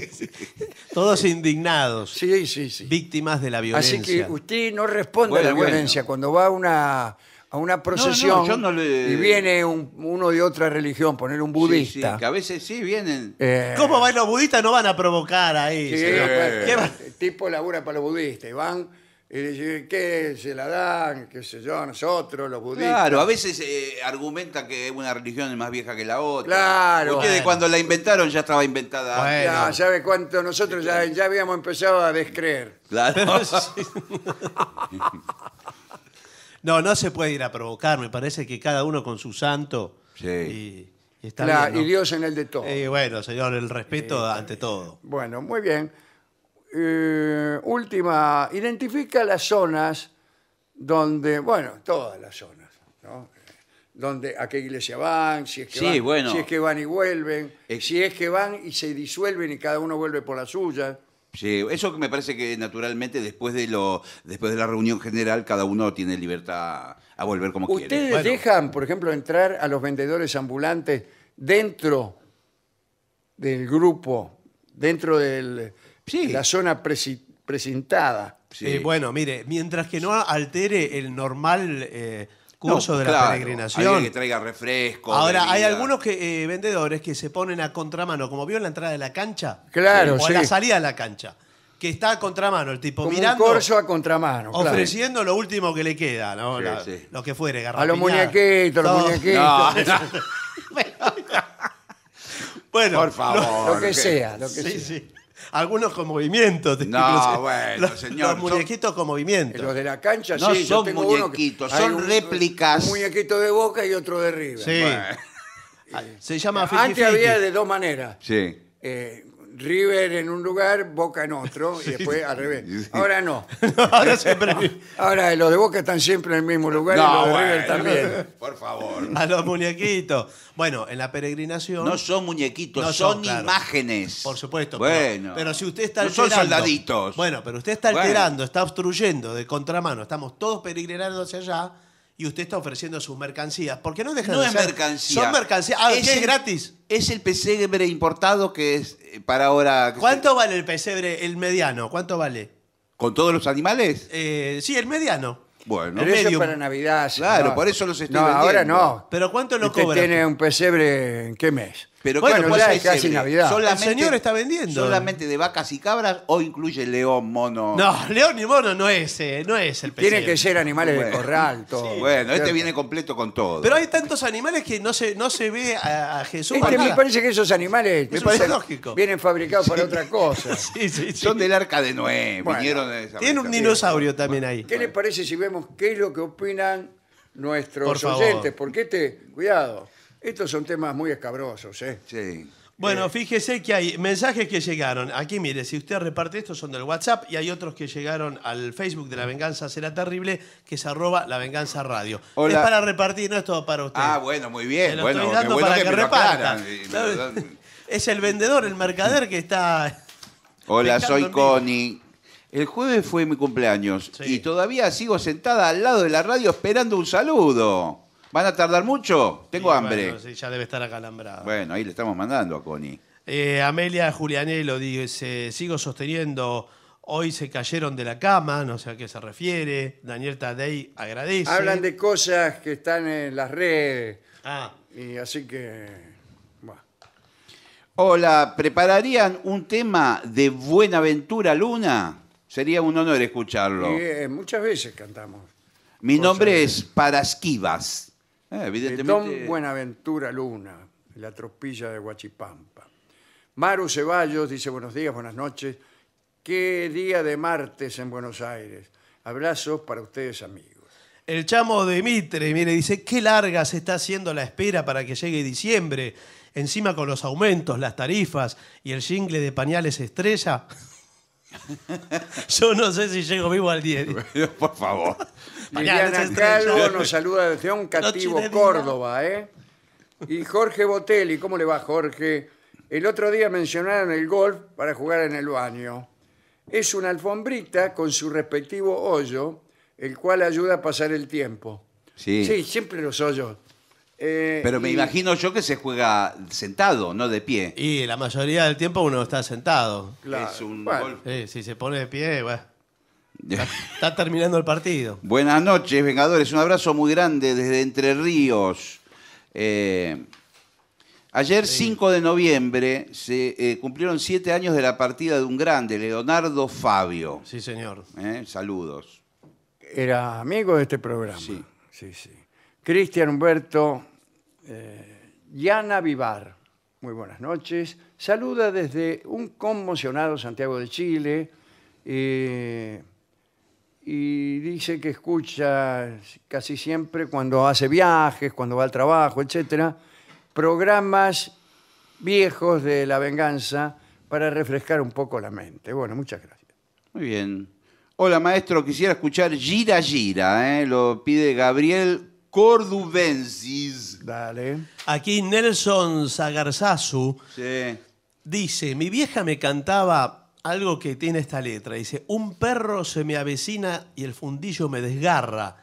Todos indignados. Sí, sí, sí. Víctimas de la violencia. Así que usted no responde a la violencia. Cuando va a una una procesión y viene uno de otra religión, poner un budista. que a veces sí vienen. Eh. ¿Cómo van los budistas? No van a provocar ahí. sí, eh. el tipo labura para los budistas y van y dicen, ¿qué se la dan? ¿Qué sé yo? Nosotros, los budistas. Claro, a veces argumenta eh, argumentan que una religión es más vieja que la otra. Claro. porque cuando la inventaron ya estaba inventada. Ya, cuánto? Nosotros ya, ya habíamos empezado a descreer. Claro. No, no se puede ir a provocar, me parece que cada uno con su santo. Y, está Y Dios en el de todo. bueno, señor, el respeto eh, ante todo. Bueno, muy bien. Eh, última, identifica las zonas donde, bueno, todas las zonas, ¿no? Donde, a qué iglesia van, si es que, van, si es que van y vuelven, eh, si es que van y se disuelven y cada uno vuelve por la suya. Sí, Eso me parece que naturalmente después de lo, después de la reunión general, cada uno tiene libertad a volver como quiera. ¿Ustedes dejan, por ejemplo, entrar a los vendedores ambulantes dentro del grupo, dentro de sí. la zona presentada? Sí. Eh, bueno, mire, mientras que no altere el normal eh, curso de la peregrinación. que traiga refresco. Ahora, hay algunos que, eh, vendedores que se ponen a contramano, como vio en la entrada de la cancha. Claro, O en la salida de la cancha. Que está a contramano el tipo, mirando. Un corso a contramano. Ofreciendo lo último que le queda, ¿no? Lo que fuere, A los muñequitos, los muñequitos. bueno, por favor. Lo, que, lo que sea, lo que sea algunos con movimientos. No, bueno, señor. muñequitos con movimientos. Los de la cancha, sí. son yo muñequitos, son réplicas. Un muñequito de boca y otro de River. Sí. Se llama eh, Antes había de dos maneras. Sí. Eh, River en un lugar, Boca en otro, y después al revés. Ahora no. Ahora siempre. Ahora los de Boca están siempre en el mismo lugar y los River también. Por favor. A los muñequitos. Bueno, en la peregrinación. No son muñequitos, son, imágenes. Por supuesto. Bueno. Pero, si usted está alterando. son soldaditos. Bueno, pero usted está alterando, está obstruyendo de contramano. Estamos todos peregrinando hacia allá y usted está ofreciendo sus mercancías. Porque no dejan no de ser. No es mercancía. Son mercancías. Ah, es, gratis. Es el pesebre importado que es eh, para ahora. ¿Cuánto vale el pesebre, el mediano? ¿Cuánto vale? ¿Con todos los animales? Eh, sí, el mediano. Bueno, pero para Navidad. Claro, por eso los estoy no, ahora no. ¿Pero cuánto lo Usted tiene un pesebre en qué mes? Pero bueno, claro, es casi Navidad. el señor está vendiendo. Solamente de vacas y cabras o incluye león, mono. No, león y mono no es, eh, no es el pez. Tiene que ser animales del de corral, Bueno, este viene completo con todo. Pero hay tantos animales que no se, no se ve a, Jesús. Este, me parece que esos animales me parece lógico. vienen fabricados para otra cosa. sí, sí, Son del arca de Noé. vinieron de esa Tiene un dinosaurio también ahí. ¿Qué les parece si vemos qué es lo que opinan nuestros oyentes? Porque este, cuidado estos son temas muy escabrosos, ¿eh? Sí. Bueno, eh. fíjese que hay mensajes que llegaron. Aquí, mire, si usted reparte estos son del WhatsApp y hay otros que llegaron al Facebook de La Venganza Será Terrible, que se arroba La Venganza Radio. Es para repartir, no es todo para usted. Ah, bueno, muy bien. lo estoy dando para que, reparta. es el vendedor, el mercader que está... Hola, soy Connie. El jueves fue mi cumpleaños y todavía sigo sentada al lado de la radio esperando un saludo. ¿Van a tardar mucho? Tengo hambre. ya debe estar acalambrado. Bueno, ahí le estamos mandando a Connie. Eh, Amelia Julianello dice, sigo sosteniendo, hoy se cayeron de la cama, no sé a qué se refiere. Daniel Tadei agradece. Hablan de cosas que están en las redes. Ah, Y así que. Hola, ¿prepararían un tema de Buenaventura Luna? Sería un honor escucharlo. Eh, muchas veces cantamos. Mi nombre es Parasquivas. Eh, Don Buenaventura Luna, la tropilla de Huachipampa. Maru Ceballos dice buenos días, buenas noches. Qué día de martes en Buenos Aires. Abrazos para ustedes, amigos. El chamo de Mitre, mire, dice, qué larga se está haciendo la espera para que llegue diciembre. Encima con los aumentos, las tarifas y el jingle de pañales estrella. Yo no sé si llego vivo al 10. por favor. Liliana Calvo nos saluda desde un cativo Córdoba, ¿eh? Y Jorge Botelli, ¿cómo le va Jorge? El otro día mencionaron el golf para jugar en el baño. Es una alfombrita con su respectivo hoyo, el cual ayuda a pasar el tiempo. Sí. Sí, siempre los hoyos eh, Pero me imagino yo que se juega sentado, no de pie. Y la mayoría del tiempo uno está sentado. si se pone de pie, bueno, está terminando el partido. Buenas noches, Vengadores. Un abrazo muy grande desde Entre Ríos. Eh, ayer, 5 de noviembre, se eh, cumplieron siete años de la partida de un grande, Leonardo Fabio. Sí, señor. Saludos. Era amigo de este programa. Sí. Sí, sí. Cristian Humberto Yana eh, Vivar. Muy buenas noches. Saluda desde un conmocionado Santiago de Chile eh, y dice que escucha casi siempre cuando hace viajes, cuando va al trabajo, etcétera, programas viejos de la venganza para refrescar un poco la mente. Bueno, muchas gracias. Muy bien. Hola maestro, quisiera escuchar Gira Gira, ¿eh? lo pide Gabriel Cordubensis. Dale. Aquí Nelson Zagarzazu Sí. dice, mi vieja me cantaba algo que tiene esta letra. Dice, un perro se me avecina y el fundillo me desgarra.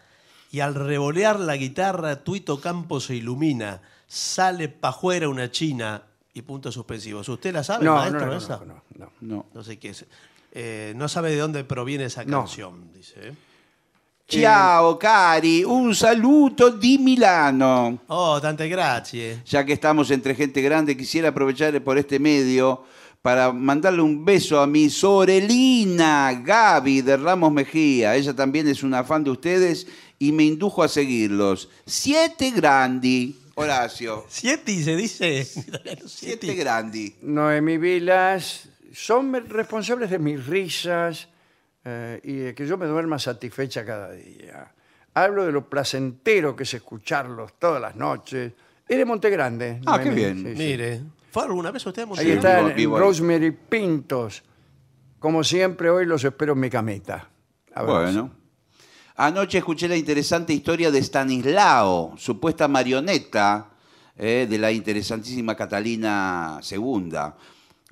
Y al revolear la guitarra, Tuito Campo se ilumina. Sale pajuera una china y punto suspensivos. ¿Usted la sabe, No, maestro? no, esa? no, no, no. No sé qué es. Eh, no sabe de dónde proviene esa canción, dice. Ciao cari, un saluto di Milano. Oh, tante gracias. Ya que estamos entre gente grande, quisiera aprovechar por este medio para mandarle un beso a mi sorelina Gaby de Ramos Mejía. Ella también es una fan de ustedes y me indujo a seguirlos. Siete grandi, Horacio. Siete se dice. Siete grandi. Noemí Vilas, son responsables de mis risas eh, y que yo me duerma satisfecha cada día. Hablo de lo placentero que es escucharlos todas las noches. Es Montegrande Monte Ah, qué bien. Mire, ¿fue alguna vez usted a Ahí está Rosemary Pintos. Como siempre, hoy los espero en mi camita. Bueno. Anoche escuché la interesante historia de Stanislao, supuesta marioneta eh, de la interesantísima Catalina II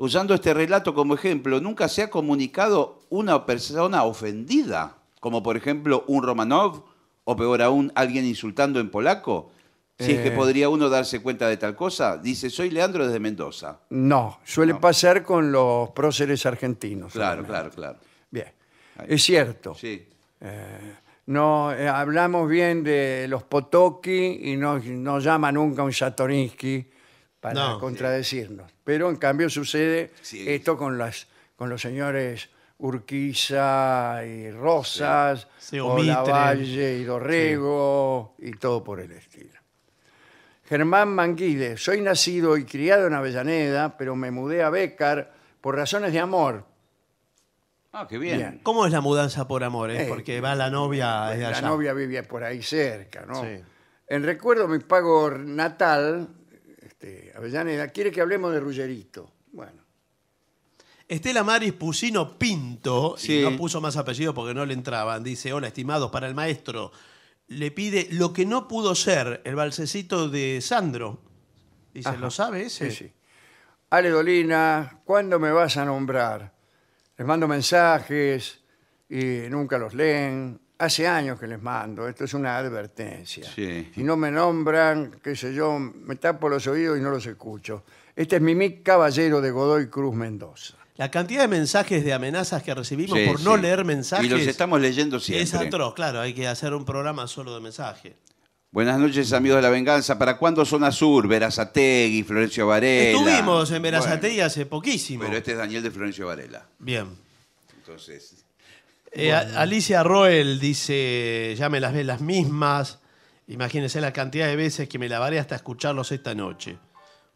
usando este relato como ejemplo, nunca se ha comunicado una persona ofendida, como por ejemplo un Romanov, o peor aún, alguien insultando en polaco? Si es que eh. podría uno darse cuenta de tal cosa. Dice, soy Leandro desde Mendoza. No, suele pasar con los próceres argentinos. Claro, claro, claro. Bien, es cierto. Sí. Eh, no, eh, hablamos bien de los Potoki y no, llama nunca un Satorinski para contradecirnos. Pero en cambio sucede esto con, las, con los señores Urquiza y Rosas, sí. y Dorrego, y todo por el estilo. Germán Manguide, soy nacido y criado en Avellaneda, pero me mudé a Bécar por razones de amor. Ah, qué bien. ¿Cómo es la mudanza por amor? Eh, porque va la novia pues, allá. La novia vivía por ahí cerca, ¿no? En recuerdo mi pago natal este, ¿quiere que hablemos de Rullerito? Bueno. Estela Maris Pusino Pinto, y no puso más apellido porque no le entraban, dice, hola estimados, para el maestro, le pide lo que no pudo ser el balsecito de Sandro. Dice, ¿lo sabe ese? Sí, sí. Ale Dolina, ¿cuándo me vas a nombrar? Les mando mensajes y nunca los leen hace años que les mando, esto es una advertencia. Si no me nombran, qué sé yo, me tapo los oídos y no los escucho. Este es Mimic Caballero de Godoy Cruz Mendoza. La cantidad de mensajes de amenazas que recibimos por no leer mensajes Y los estamos leyendo siempre. es atroz, claro, hay que hacer un programa solo de mensajes. Buenas noches, amigos de la venganza. ¿Para cuándo zona sur? y Florencio Varela. Estuvimos en Berazategui hace poquísimo. Pero este es Daniel de Florencio Varela. Bien. Entonces, eh, Alicia Roel dice, ya me las ve las mismas. Imagínense la cantidad de veces que me lavaré hasta escucharlos esta noche.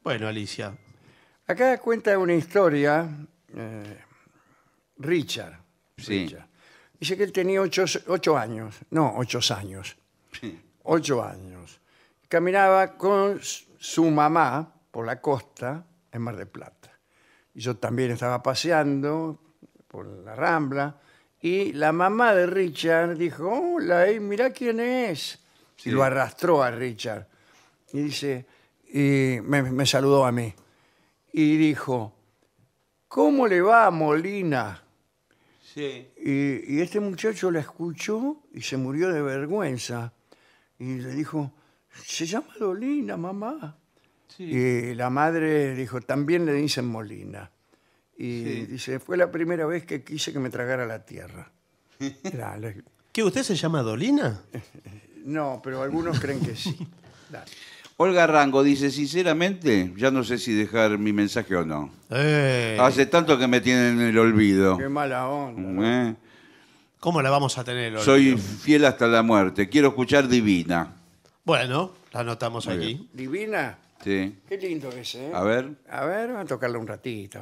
Bueno, Alicia. Acá cuenta una historia, eh, Richard, Dice que él tenía ocho, años, no, ocho años. Ocho años. Caminaba con su mamá por la costa en Mar del Plata. Y yo también estaba paseando por la Rambla y la mamá de Richard dijo, hola, mira quién es. Y lo arrastró a Richard. Y dice, me, saludó a mí. Y dijo, ¿cómo le va a Molina? Sí. Y, este muchacho la escuchó y se murió de vergüenza. Y le dijo, se llama Dolina, mamá. Y la madre dijo, también le dicen Molina. Y dice, fue la primera vez que quise que me tragara la tierra. ¿Qué usted se llama Dolina? No, pero algunos creen que sí. Olga Rango dice, sinceramente, ya no sé si dejar mi mensaje o no. Eh. Hace tanto que me tienen en el olvido. Qué mala onda. ¿Eh? ¿Cómo la vamos a tener? Soy fiel hasta la muerte. Quiero escuchar Divina. Bueno, la anotamos aquí. Divina. Sí. Qué lindo es, ¿eh? A ver. A ver, vamos a tocarle un ratito.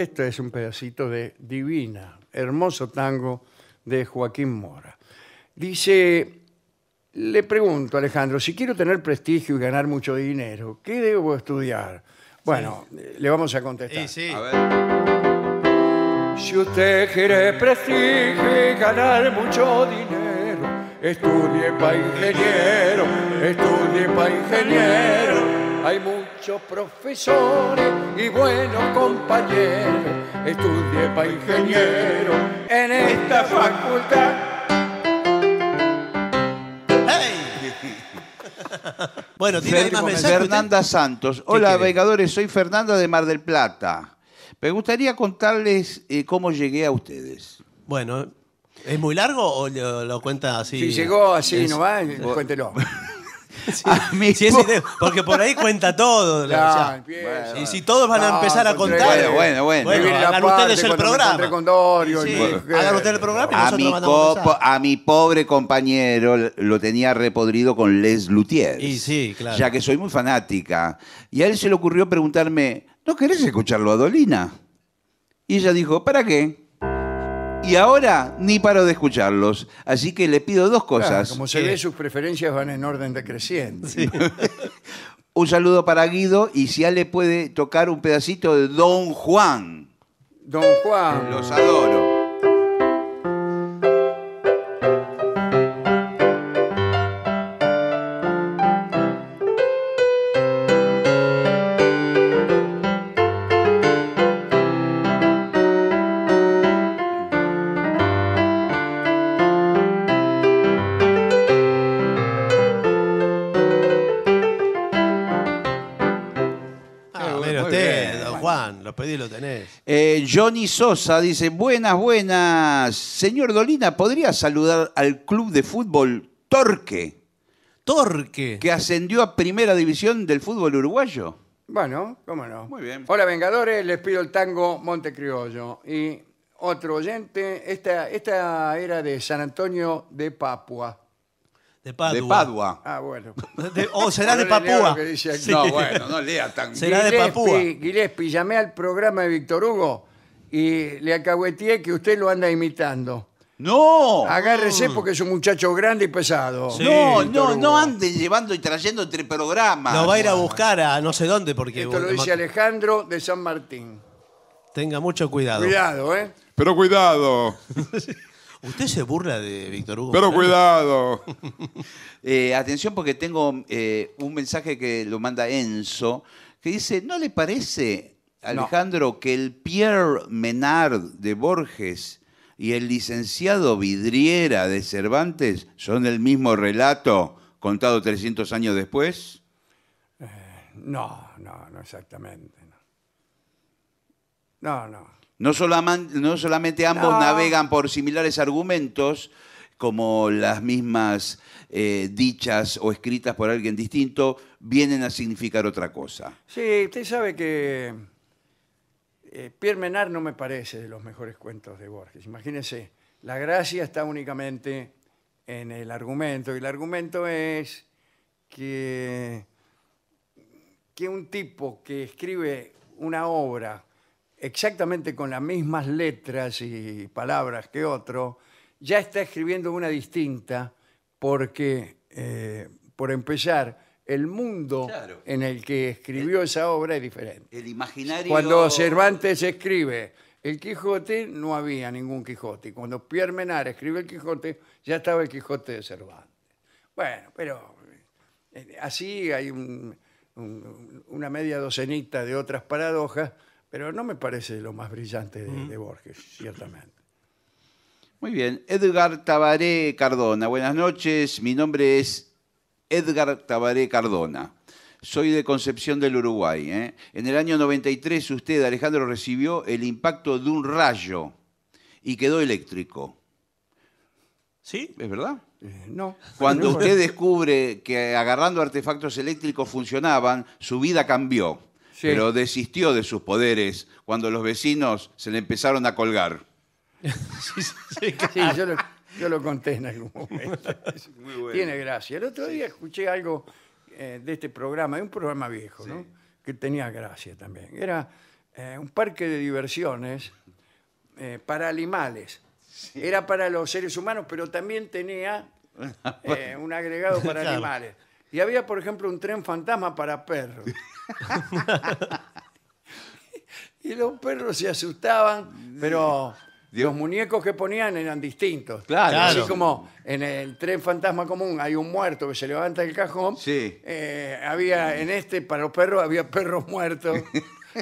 Este es un pedacito de Divina, hermoso tango de Joaquín Mora. Dice, le pregunto, Alejandro, si quiero tener prestigio y ganar mucho dinero, ¿qué debo estudiar? Bueno, le vamos a contestar. Sí, sí. A ver. Si usted quiere prestigio y ganar mucho dinero, estudie para ingeniero, estudie para ingeniero. Hay Muchos profesores y buenos compañeros. Estudié para ingeniero en esta facultad. Bueno, tiene Fernanda Santos. Hola, navegadores, soy Fernanda de Mar del Plata. Me gustaría contarles eh, cómo llegué a ustedes. Bueno, ¿es muy largo o lo, cuenta así? Si llegó así, nomás, ¿no va? Cuéntelo. porque por ahí cuenta todo. y si todos van a empezar a contar. Bueno, bueno, bueno. ustedes el programa. hagan ustedes el programa A mi, pobre compañero lo tenía repodrido con Les Lutier. Y sí, claro. Ya que soy muy fanática. Y a él se le ocurrió preguntarme, ¿no querés escucharlo a Dolina? Y ella dijo, ¿para qué? Y ahora ni paro de escucharlos. Así que le pido dos cosas. como se ve, sus preferencias van en orden decreciente. un saludo para Guido y si le puede tocar un pedacito de Don Juan. Don Juan. Los adoro. tenés. Eh, Johnny Sosa dice, buenas, buenas. Señor Dolina, ¿podría saludar al club de fútbol Torque, Torque. que ascendió a primera división del fútbol uruguayo? Bueno, cómo no. Muy bien. Hola, Vengadores, les pido el tango Montecriollo Y otro oyente, esta, esta era de San Antonio de Papua de Padua. De Ah, bueno. o será de Papúa. No, bueno, no lea tan Sí. Será de Papúa. Gillespie, llamé al programa de Víctor Hugo y le acagüeteé que usted lo anda imitando. No, Agárrese mm. porque es un muchacho grande y pesado. no, no, no ande llevando y trayendo entre programas. Lo va a ir a buscar a no sé dónde porque Esto lo dice Alejandro de San Martín. tenga mucho cuidado. Cuidado, ¿eh? Pero cuidado. Usted se burla de Víctor Hugo. Pero cuidado. Eh, atención porque tengo eh, un mensaje que lo manda Enzo, que dice, ¿no le parece, Alejandro, que el Pierre Menard de Borges y el licenciado Vidriera de Cervantes son el mismo relato contado 300 años después? Eh, no, no, no exactamente. no. no. No, solamente ambos navegan por similares argumentos, como las mismas eh, dichas o escritas por alguien distinto, vienen a significar otra cosa. Sí, usted sabe que eh, Pierre Menard no me parece de los mejores cuentos de Borges. Imagínense, la gracia está únicamente en el argumento, y el argumento es que, que un tipo que escribe una obra exactamente con las mismas letras y palabras que otro, ya está escribiendo una distinta porque, eh, por empezar, el mundo en el que escribió eh, esa obra es diferente. Cuando Cervantes escribe El Quijote, no había ningún Quijote. Cuando Pierre Menard escribe El Quijote, ya estaba el Quijote de Cervantes. Bueno, pero eh, así hay una media docenita de otras paradojas pero no me parece lo más brillante de, Borges, ciertamente. Muy bien. Edgar Tabaré Cardona. Buenas noches. Mi nombre es Edgar Tabaré Cardona. Soy de Concepción del Uruguay. ¿eh? En el año 93 usted, Alejandro, recibió el impacto de un rayo y quedó eléctrico. ¿Sí? ¿Es verdad? Eh, no. Cuando usted descubre que agarrando artefactos eléctricos funcionaban, su vida cambió pero desistió de sus poderes cuando los vecinos se le empezaron a colgar. sí, yo lo, conté en algún momento. Tiene gracia. El otro día escuché algo eh, de este programa, de un programa viejo, ¿no? que tenía gracia también. Era eh, un parque de diversiones eh, para animales. Era para los seres humanos, pero también tenía un agregado para animales. Y había, por ejemplo, un tren fantasma para perros. y los perros se asustaban, pero los muñecos que ponían eran distintos. Así como en el tren fantasma común hay un muerto que se levanta del cajón. Eh, había en este, para los perros, había perros muertos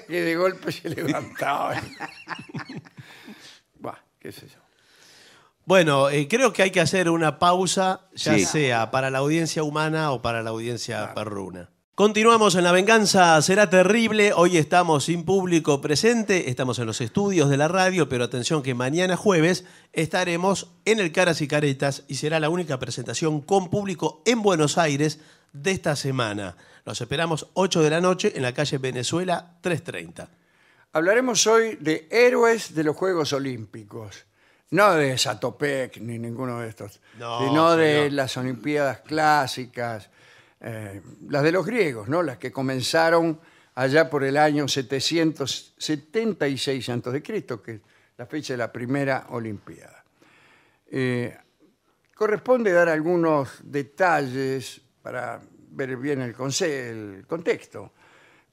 Y de golpe se levantaban. Bueno, eh, creo que hay que hacer una pausa, ya sea para la audiencia humana o para la audiencia perruna. Continuamos en La Venganza Será Terrible. Hoy estamos sin público presente, estamos en los estudios de la radio, pero atención que mañana jueves estaremos en el Caras y Caretas y será la única presentación con público en Buenos Aires de esta semana. Los esperamos 8 de la noche en la calle Venezuela 330. Hablaremos hoy de héroes de los Juegos Olímpicos. No de Satopec ni ninguno de estos, sino de las Olimpiadas clásicas, eh, las de los griegos, ¿no? las que comenzaron allá por el año 776 a.C., que es la fecha de la primera Olimpiada. Eh, corresponde dar algunos detalles para ver bien el, el contexto.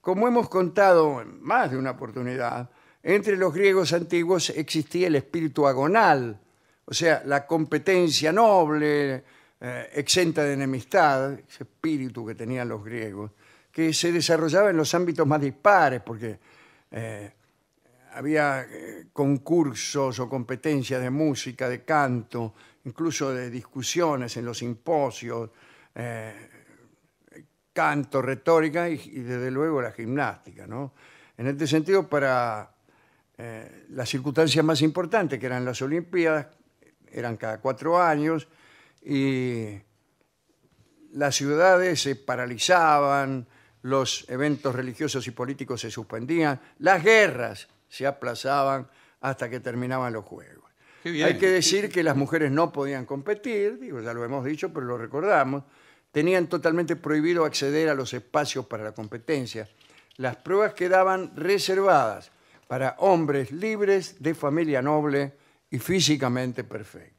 Como hemos contado en más de una oportunidad, entre los griegos antiguos existía el espíritu agonal, o sea, la competencia noble, eh, exenta de enemistad, ese espíritu que tenían los griegos, que se desarrollaba en los ámbitos más dispares, porque eh, había eh, concursos o competencias de música, de canto, incluso de discusiones en los simposios, canto, retórica y, desde luego la gimnástica. En este sentido, para las circunstancias más importantes, que eran las Olimpiadas, eran cada cuatro años, y las ciudades se paralizaban, los eventos religiosos y políticos se suspendían, las guerras se aplazaban hasta que terminaban los juegos. Hay que decir que las mujeres no podían competir, digo, ya lo hemos dicho, pero lo recordamos, tenían totalmente prohibido acceder a los espacios para la competencia. Las pruebas quedaban reservadas para hombres libres de familia noble y físicamente perfectos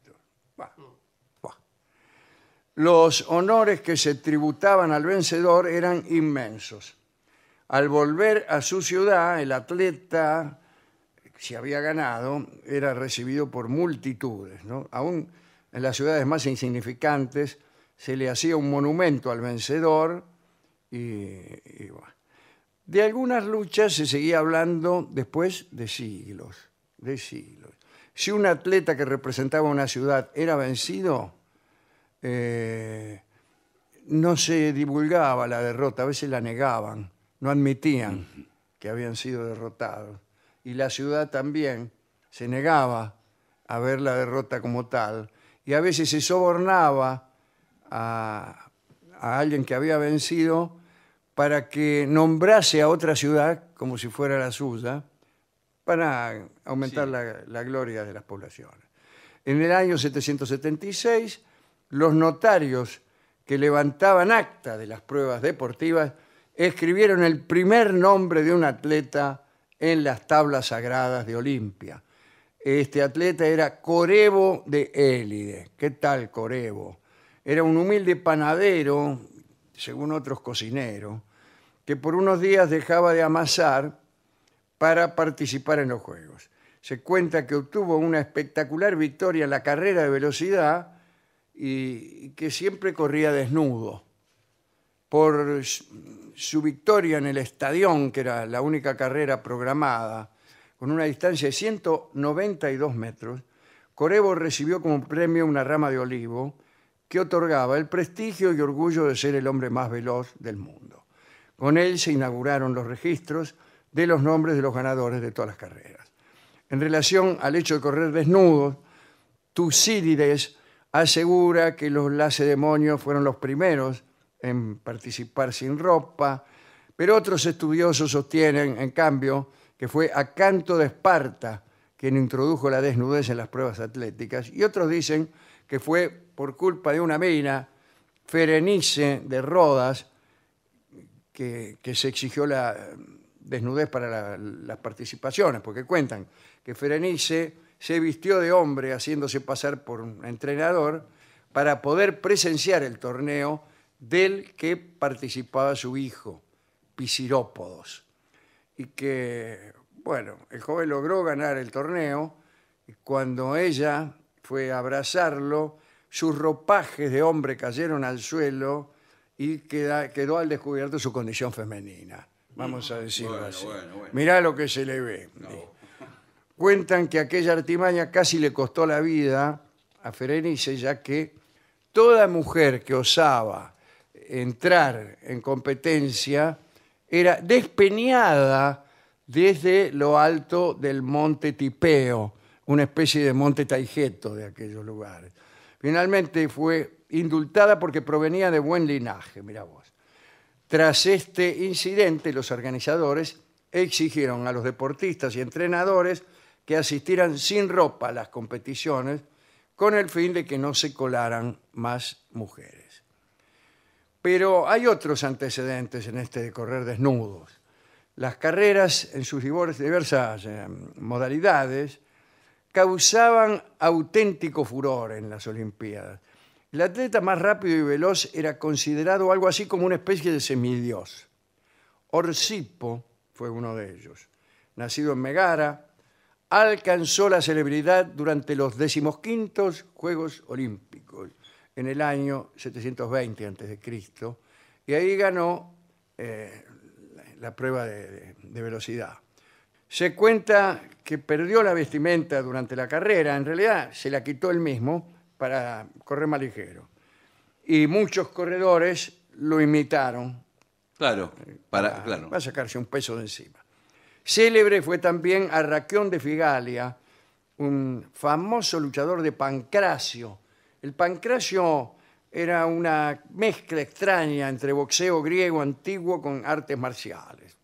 los honores que se tributaban al vencedor eran inmensos. Al volver a su ciudad, el atleta, si había ganado, era recibido por multitudes. Aún en las ciudades más insignificantes se le hacía un monumento al vencedor y, De algunas luchas se seguía hablando después de siglos, de siglos. Si un atleta que representaba una ciudad era vencido, eh, no se divulgaba la derrota, a veces la negaban, no admitían que habían sido derrotados. Y la ciudad también se negaba a ver la derrota como tal, y a veces se sobornaba a, alguien que había vencido para que nombrase a otra ciudad como si fuera la suya, para aumentar la, la gloria de las poblaciones. En el año 776 los notarios que levantaban acta de las pruebas deportivas escribieron el primer nombre de un atleta en las tablas sagradas de Olimpia. Este atleta era Corebo de Élide. ¿Qué tal Corebo? Era un humilde panadero, según otros cocineros, que por unos días dejaba de amasar para participar en los Juegos. Se cuenta que obtuvo una espectacular victoria en la carrera de velocidad y que siempre corría desnudo. Por su victoria en el estadión, que era la única carrera programada, con una distancia de 192 metros, Corebo recibió como premio una rama de olivo que otorgaba el prestigio y orgullo de ser el hombre más veloz del mundo. Con él se inauguraron los registros de los nombres de los ganadores de todas las carreras. En relación al hecho de correr desnudo, Tucídides asegura que los lacedemonios fueron los primeros en participar sin ropa, pero otros estudiosos sostienen, en cambio, que fue Acanto de Esparta quien introdujo la desnudez en las pruebas atléticas, y otros dicen que fue por culpa de una mina, Ferenice de Rodas, que, se exigió la desnudez para las participaciones, porque cuentan que Ferenice se vistió de hombre haciéndose pasar por un entrenador para poder presenciar el torneo del que participaba su hijo, Pisirópodos. Y que, bueno, el joven logró ganar el torneo y cuando ella fue a abrazarlo, sus ropajes de hombre cayeron al suelo y quedó al descubierto su condición femenina, vamos a decirlo así. Mirá lo que se le ve cuentan que aquella artimaña casi le costó la vida a Ferenice, ya que toda mujer que osaba entrar en competencia era despeñada desde lo alto del monte Tipeo, una especie de monte Taijeto de aquellos lugares. Finalmente fue indultada porque provenía de buen linaje, mira vos. Tras este incidente, los organizadores exigieron a los deportistas y entrenadores que asistieran sin ropa a las competiciones con el fin de que no se colaran más mujeres. Pero hay otros antecedentes en este de correr desnudos. Las carreras en sus diversas eh, modalidades causaban auténtico furor en las Olimpiadas. El atleta más rápido y veloz era considerado algo así como una especie de semidios. Orsipo fue uno de ellos. Nacido en Megara, alcanzó la celebridad durante los decimosquintos Juegos Olímpicos en el año 720 a.C. y ahí ganó eh, la prueba de, velocidad. Se cuenta que perdió la vestimenta durante la carrera, en realidad se la quitó él mismo para correr más ligero. Y muchos corredores lo imitaron Claro, para, eh, sacarse un peso de encima. Célebre fue también Arraquión de Figalia, un famoso luchador de pancracio. El pancracio era una mezcla extraña entre boxeo griego antiguo con artes marciales.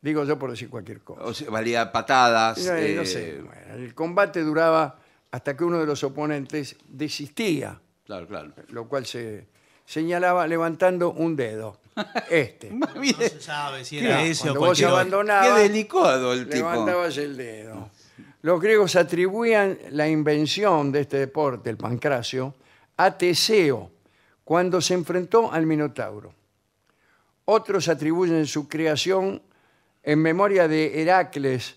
Digo yo por decir cualquier cosa. O valía patadas. Eh, el combate duraba hasta que uno de los oponentes desistía, lo cual se señalaba levantando un dedo. Este. No se sabe si era ese o cuando cualquier Qué delicado el tipo. Levantabas el dedo. Los griegos atribuían la invención de este deporte, el pancracio, a Teseo, cuando se enfrentó al Minotauro. Otros atribuyen su creación en memoria de Heracles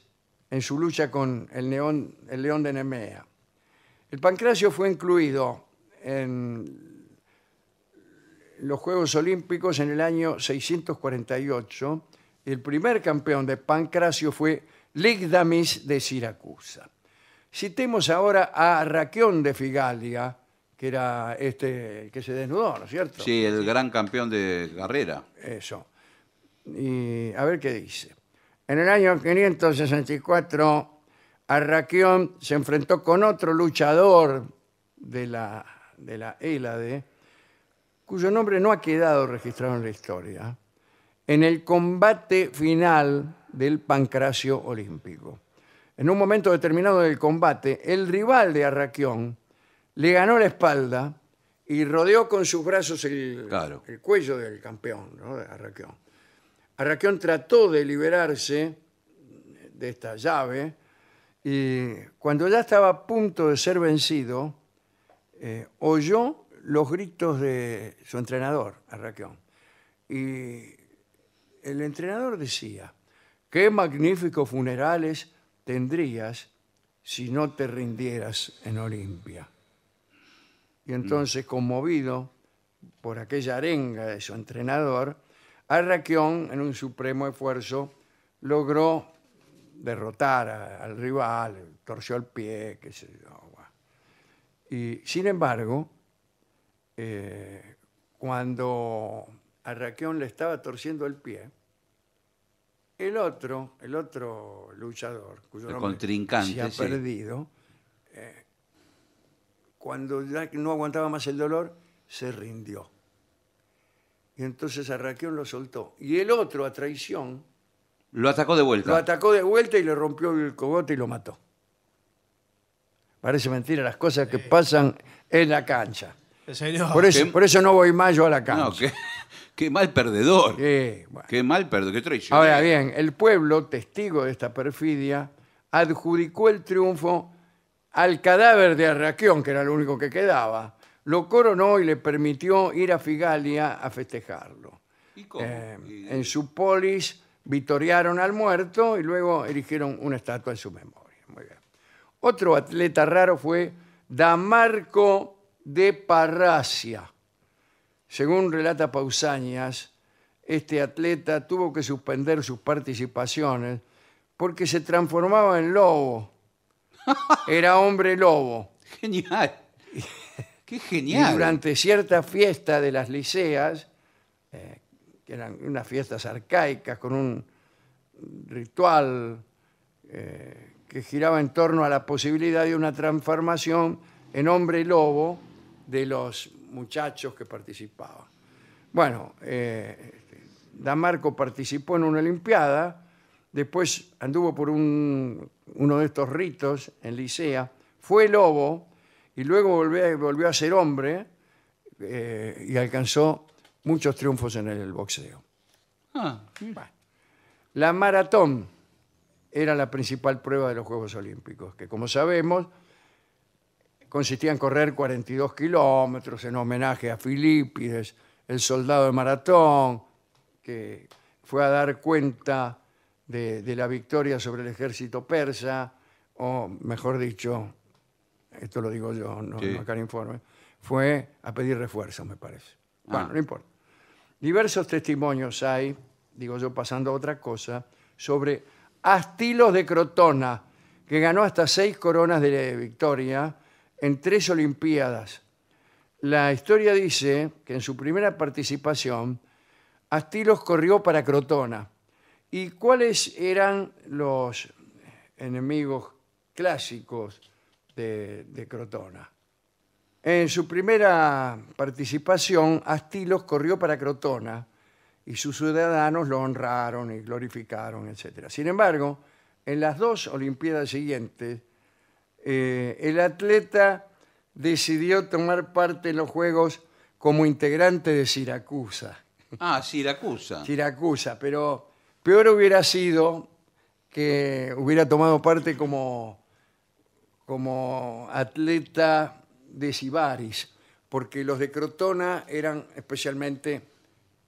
en su lucha con el, el león de Nemea. El pancracio fue incluido en los Juegos Olímpicos en el año 648. El primer campeón de Pancracio fue Ligdamis de Siracusa. Citemos ahora a Raquión de Figalia, que era este que se desnudó, ¿no es cierto? Sí, el gran campeón de carrera. Eso. Y a ver qué dice. En el año 564, Arraquión se enfrentó con otro luchador de la, de la cuyo nombre no ha quedado registrado en la historia, en el combate final del pancracio olímpico. En un momento determinado del combate, el rival de Arraquión le ganó la espalda y rodeó con sus brazos el, cuello del campeón, Arraquión. Arraquión trató de liberarse de esta llave y cuando ya estaba a punto de ser vencido, eh, oyó los gritos de su entrenador, Arraquión. Y el entrenador decía, qué magníficos funerales tendrías si no te rindieras en Olimpia. Y entonces, mm. conmovido por aquella arenga de su entrenador, Arraquión, en un supremo esfuerzo, logró derrotar al rival, torció el pie, qué sé yo. Y sin embargo, eh, cuando a le estaba torciendo el pie, el otro, el otro luchador, cuyo nombre se ha perdido, eh, cuando ya no aguantaba más el dolor, se rindió. Y entonces a lo soltó. Y el otro, a traición, lo atacó de vuelta. Lo atacó de vuelta y le rompió el cogote y lo mató. Parece mentira las cosas que pasan en la cancha. Por eso, por eso no voy más yo a la cancha. qué, mal perdedor. Qué mal perdedor, qué traición. Ahora bien, el pueblo, testigo de esta perfidia, adjudicó el triunfo al cadáver de Arraquión, que era el único que quedaba. Lo coronó y le permitió ir a Figalia a festejarlo. ¿Y cómo? Eh, en su polis vitorearon al muerto y luego erigieron una estatua en su memoria. Muy bien. Otro atleta raro fue Damarco de Parrasia. Según relata Pausanias, este atleta tuvo que suspender sus participaciones porque se transformaba en lobo. Era hombre lobo. Genial. Qué genial. durante cierta fiesta de las liceas, eh, que eran unas fiestas arcaicas con un ritual eh, que giraba en torno a la posibilidad de una transformación en hombre lobo, de los muchachos que participaban. Bueno, eh, este, Damarco participó en una Olimpiada, después anduvo por uno de estos ritos en Licea, fue lobo y luego volvió, volvió a ser hombre eh, y alcanzó muchos triunfos en el boxeo. Ah, la maratón era la principal prueba de los Juegos Olímpicos, que como sabemos consistía en correr 42 kilómetros en homenaje a Filipides, el soldado de maratón, que fue a dar cuenta de, la victoria sobre el ejército persa, o mejor dicho, esto lo digo yo, no, Sí. acá informe, fue a pedir refuerzos, me parece. Ah. Bueno, no importa. Diversos testimonios hay, digo yo pasando a otra cosa, sobre Astilos de Crotona, que ganó hasta seis coronas de victoria en tres Olimpiadas. La historia dice que en su primera participación, Astilos corrió para Crotona. ¿Y cuáles eran los enemigos clásicos de, Crotona? En su primera participación, Astilos corrió para Crotona y sus ciudadanos lo honraron y glorificaron, etc. Sin embargo, en las dos Olimpiadas siguientes, eh, el atleta decidió tomar parte en los Juegos como integrante de Siracusa. Ah, Siracusa. Siracusa, pero peor hubiera sido que hubiera tomado parte como, como atleta de Sibaris, porque los de Crotona eran especialmente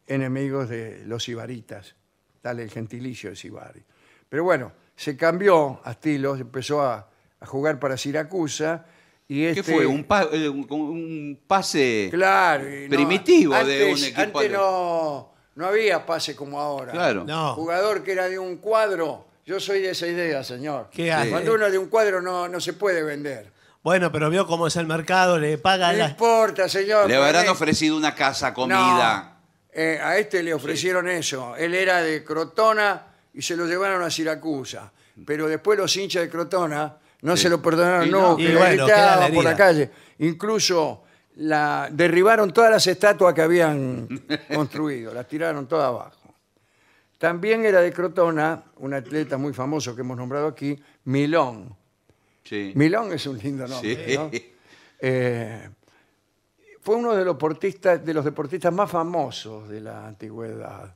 enemigos de los sibaritas, tal el gentilicio de Sibaris. Pero bueno, se cambió a estilos, empezó a a jugar para Siracusa. Y este, ¿Qué fue? ¿Un, eh, pase primitivo de un equipo? Antes no, había pase como ahora. Claro. Jugador que era de un cuadro. Yo soy de esa idea, señor. ¿Qué Cuando uno es de un cuadro no, no se puede vender. Bueno, pero vio cómo es el mercado, le pagan. No la... importa, señor. Le habrán ofrecido una casa, comida. Eh, a este le ofrecieron eso. Él era de Crotona y se lo llevaron a Siracusa. Pero después los hinchas de Crotona no se lo perdonaron, no, que lo por la calle. Incluso la, derribaron todas las estatuas que habían construido, las tiraron todas abajo. También era de Crotona, un atleta muy famoso que hemos nombrado aquí, Milón. Milón es un lindo nombre, ¿no? Eh, fue uno de los, de los deportistas más famosos de la antigüedad.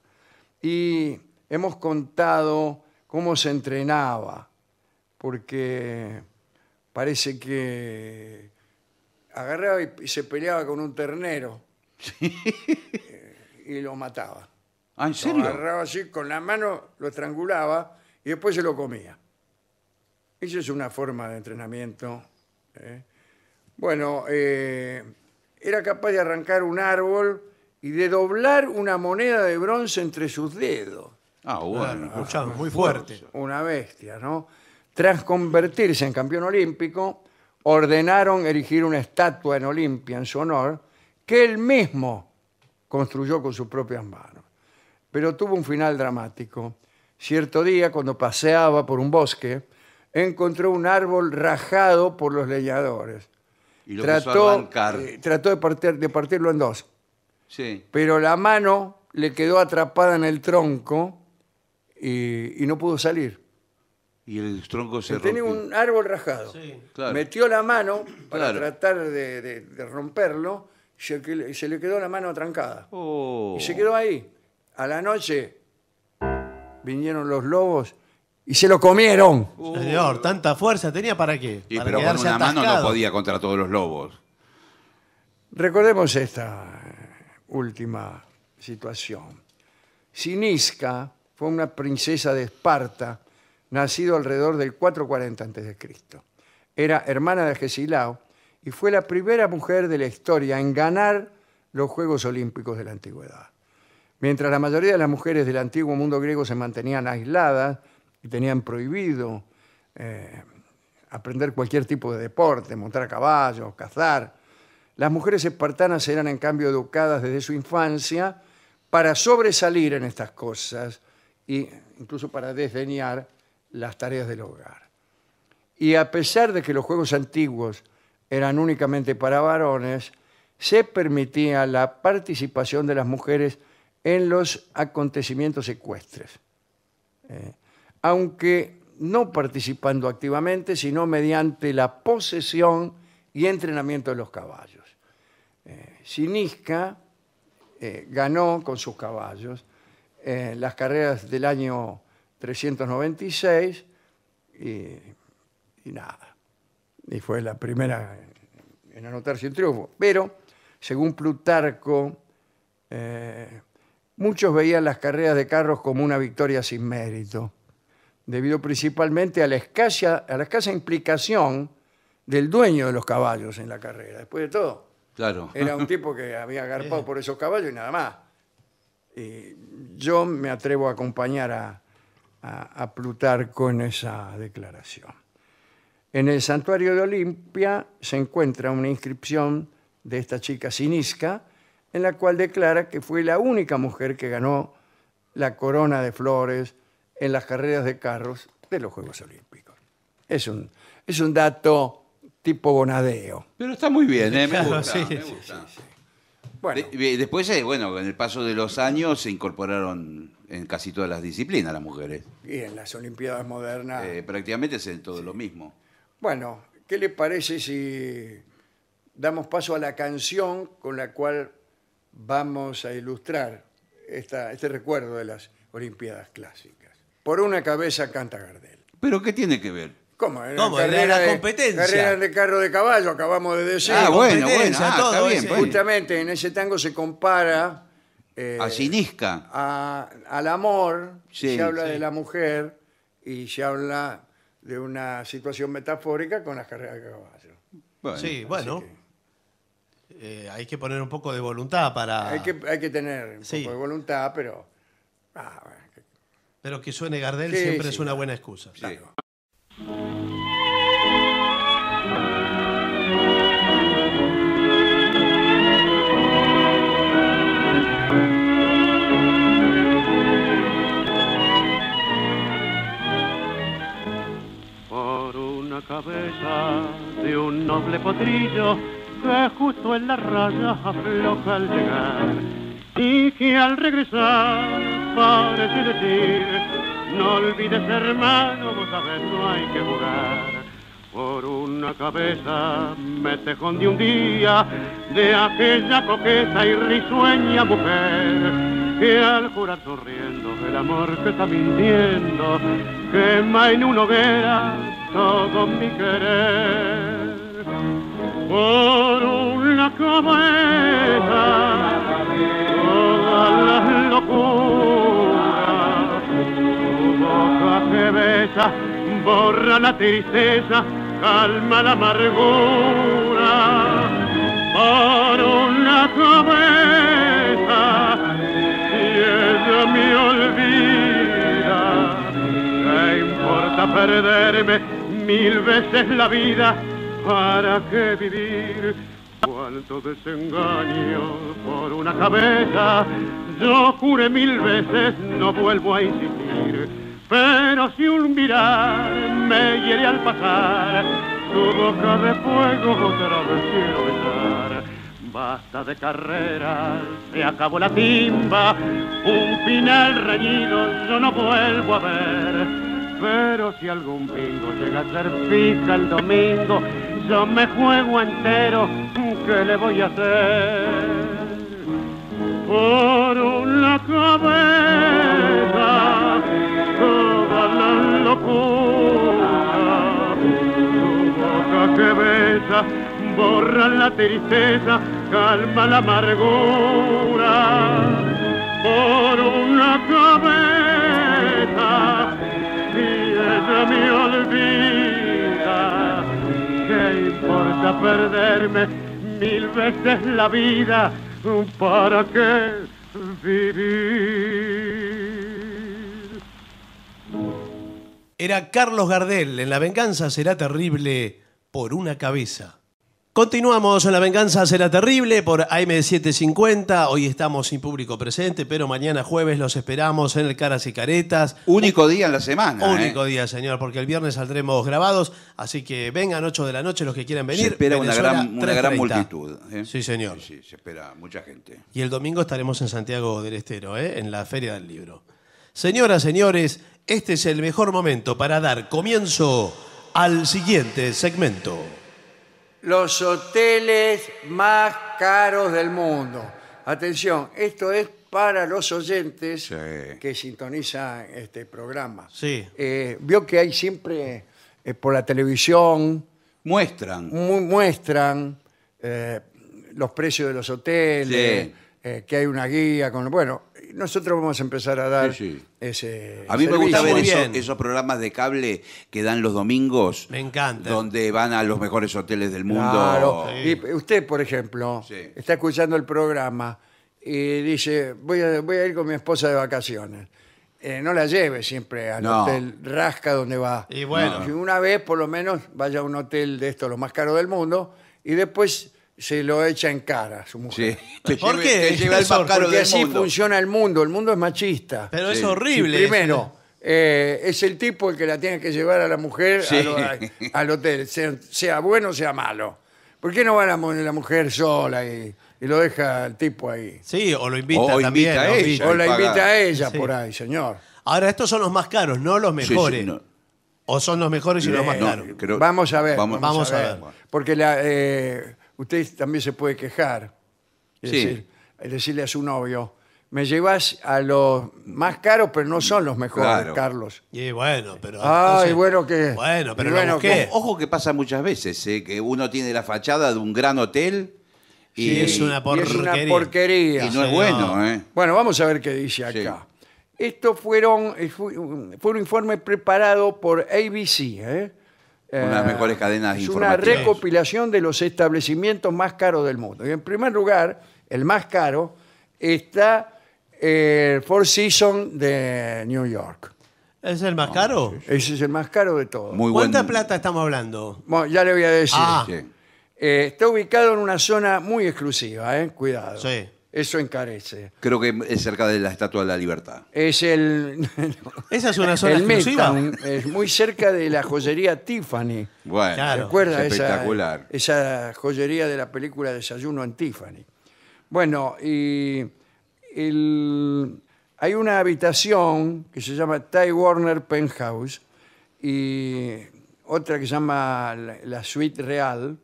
Y hemos contado cómo se entrenaba, porque parece que agarraba y se peleaba con un ternero eh, y lo mataba. ¿Ah, en serio? Lo agarraba así con la mano, lo estrangulaba y después se lo comía. Esa es una forma de entrenamiento. ¿eh? Bueno, eh, era capaz de arrancar un árbol y de doblar una moneda de bronce entre sus dedos. Ah, bueno. escuchado ah, muy fuerte. Una bestia, ¿no? Tras convertirse en campeón olímpico, ordenaron erigir una estatua en Olimpia en su honor que él mismo construyó con sus propias manos. Pero tuvo un final dramático. Cierto día, cuando paseaba por un bosque, encontró un árbol rajado por los leñadores. Y lo trató, eh, trató de, partirlo en dos. Sí. Pero la mano le quedó atrapada en el tronco y no pudo salir y el tronco se rompió. Tenía un árbol rajado. Sí, claro. Metió la mano para tratar de, romperlo y se, le quedó la mano atrancada. Oh. Y se quedó ahí. A la noche vinieron los lobos y se lo comieron. Señor, tanta fuerza tenía para qué? Y, pero con una mano no podía contra todos los lobos. Recordemos esta última situación. Sinisca fue una princesa de Esparta nacido alrededor del 440 a.C. Era hermana de Gesilao y fue la primera mujer de la historia en ganar los Juegos Olímpicos de la Antigüedad. Mientras la mayoría de las mujeres del antiguo mundo griego se mantenían aisladas y tenían prohibido eh, aprender cualquier tipo de deporte, montar a caballo, cazar, las mujeres espartanas eran en cambio educadas desde su infancia para sobresalir en estas cosas e incluso para desdeñar las tareas del hogar. Y a pesar de que los juegos antiguos eran únicamente para varones, se permitía la participación de las mujeres en los acontecimientos ecuestres, eh, aunque no participando activamente, sino mediante la posesión y entrenamiento de los caballos. Eh, Sinisca eh, ganó con sus caballos eh, las carreras del año 396 y, y nada. Y fue la primera en anotarse un triunfo. Pero, según Plutarco, eh, muchos veían las carreras de carros como una victoria sin mérito, debido principalmente a la escasa, a la escasa implicación del dueño de los caballos en la carrera. Después de todo, claro. era un tipo que había agarpado por esos caballos y nada más. Y yo me atrevo a acompañar a, a, Plutarco en esa declaración. En el santuario de Olimpia se encuentra una inscripción de esta chica sinisca, en la cual declara que fue la única mujer que ganó la corona de flores en las carreras de carros de los Juegos Olímpicos. Es un, es un dato tipo bonadeo. Pero está muy bien, ¿eh? me gusta. después, eh, bueno, en el paso de los años se incorporaron en casi todas las disciplinas las mujeres. Y en las Olimpiadas modernas. Eh, prácticamente es en todo lo mismo. Bueno, ¿qué le parece si damos paso a la canción con la cual vamos a ilustrar esta, este recuerdo de las Olimpiadas clásicas? Por una cabeza canta Gardel. ¿Pero qué tiene que ver? ¿Cómo? Carrera de, competencia. Carrera de carro de caballo, acabamos de decir. Ah, bueno, bueno, ah, está bien, Justamente en ese tango se compara eh, al amor, se habla de la mujer y se habla de una situación metafórica con las carreras de caballo. sí, bueno. Eh, hay que poner un poco de voluntad para. Hay, que, hay que tener un poco de voluntad, pero... Ah, pero que suene Gardel siempre es una buena excusa. una cabeza de un noble potrillo que justo en la raya afloja al llegar y que al regresar parece decir no olvides hermano, vos sabes no hay que jugar por una cabeza me tejón de un día de aquella coqueta y risueña mujer que al jurar sonriendo el amor que está mintiendo quema en una hoguera todo mi querer por una cabeza todas las locuras tu boca que besa borra la tristeza calma la amargura por una cabeza y ella me olvida importa perderme mil veces la vida, ¿para qué vivir? Cuánto desengaño por una cabeza, yo juré mil veces, no vuelvo a insistir. Pero si un mirar me hiere al pasar, tu boca de fuego otra vez quiero besar. Basta de carreras, se acabó la timba, un final reñido yo no vuelvo a ver. Pero si algún pingo llega a ser fija el domingo, yo me juego entero, ¿qué le voy a hacer? Por una cabeza, toda la locura, tu boca que borra la tristeza, calma la amargura. Por una cabeza, mi olvida. ¿Qué importa perderme mil veces la vida? ¿Para qué vivir? Era Carlos Gardel en La venganza será terrible por una cabeza. Continuamos en La Venganza Será Terrible por AM750. Hoy estamos sin público presente, pero mañana jueves los esperamos en el Caras y Caretas. Único día en la semana. ¿eh? Único día, señor, porque el viernes saldremos grabados. Así que vengan 8 de la noche los que quieran venir. Se espera una gran, gran multitud. ¿eh? Sí, señor. Sí, se espera mucha gente. Y el domingo estaremos en Santiago del Estero, ¿eh? en la Feria del Libro. Señoras, señores, este es el mejor momento para dar comienzo al siguiente segmento los hoteles más caros del mundo. Atención, esto es para los oyentes que sintonizan este programa. Sí. Eh, vio que hay siempre eh, por la televisión Muestran. muestran eh, los precios de los hoteles, que hay una guía con bueno, nosotros vamos a empezar a dar ese. A mí me gusta ver esos programas de cable que dan los domingos. Me encanta. Donde van a los mejores hoteles del mundo. Y usted, por ejemplo, está escuchando el programa y dice, voy a, voy a ir con mi esposa de vacaciones. Eh, no la lleve siempre al hotel Rasca donde va. Y bueno. una vez, por lo menos, vaya a un hotel de esto, lo más caro del mundo, y después se lo echa en cara a su mujer. ¿Por qué? Porque así funciona el mundo, el mundo es machista. Pero es horrible. Primero, eh, es el tipo el que la tiene que llevar a la mujer al hotel, sea, bueno o sea malo. ¿Por qué no va la, mujer sola y, lo deja el tipo ahí? Sí, o lo invita también. a ella. O la invita a ella por ahí, señor. Ahora, estos son los más caros, no los mejores. O son los mejores y los más caros. Vamos a ver. Vamos a ver. Porque la, eh, usted también se puede quejar. Es decirle a su novio, me llevas a los más caros, pero no son los mejores, Carlos. Y bueno, pero. Ay, bueno que... Bueno, pero bueno Ojo que pasa muchas veces, eh, que uno tiene la fachada de un gran hotel y, es una es una porquería. y no es bueno, ¿eh? Bueno, vamos a ver qué dice acá. Esto fueron, eh, fue un informe preparado por ABC, ¿eh? Una eh, mejores cadenas es una recopilación de los establecimientos más caros del mundo. Y en primer lugar, el más caro, está eh, el Four Seasons de New York. ¿Es el más caro? Ese es el más caro de todos. ¿Cuánta plata estamos hablando? Bueno, ya le voy a decir. Ah. Eh, está ubicado en una zona muy exclusiva, ¿eh? cuidado. Sí eso encarece. Creo que es cerca de la Estatua de la Libertad. Es el. Esa es una zona exclusiva. es muy cerca de la joyería Tiffany. Bueno, ¿Recuerda es espectacular. Esa, joyería de la película Desayuno en Tiffany? Bueno, y hay una habitación que se llama Ty Warner Penthouse y otra que se llama la Suite Real,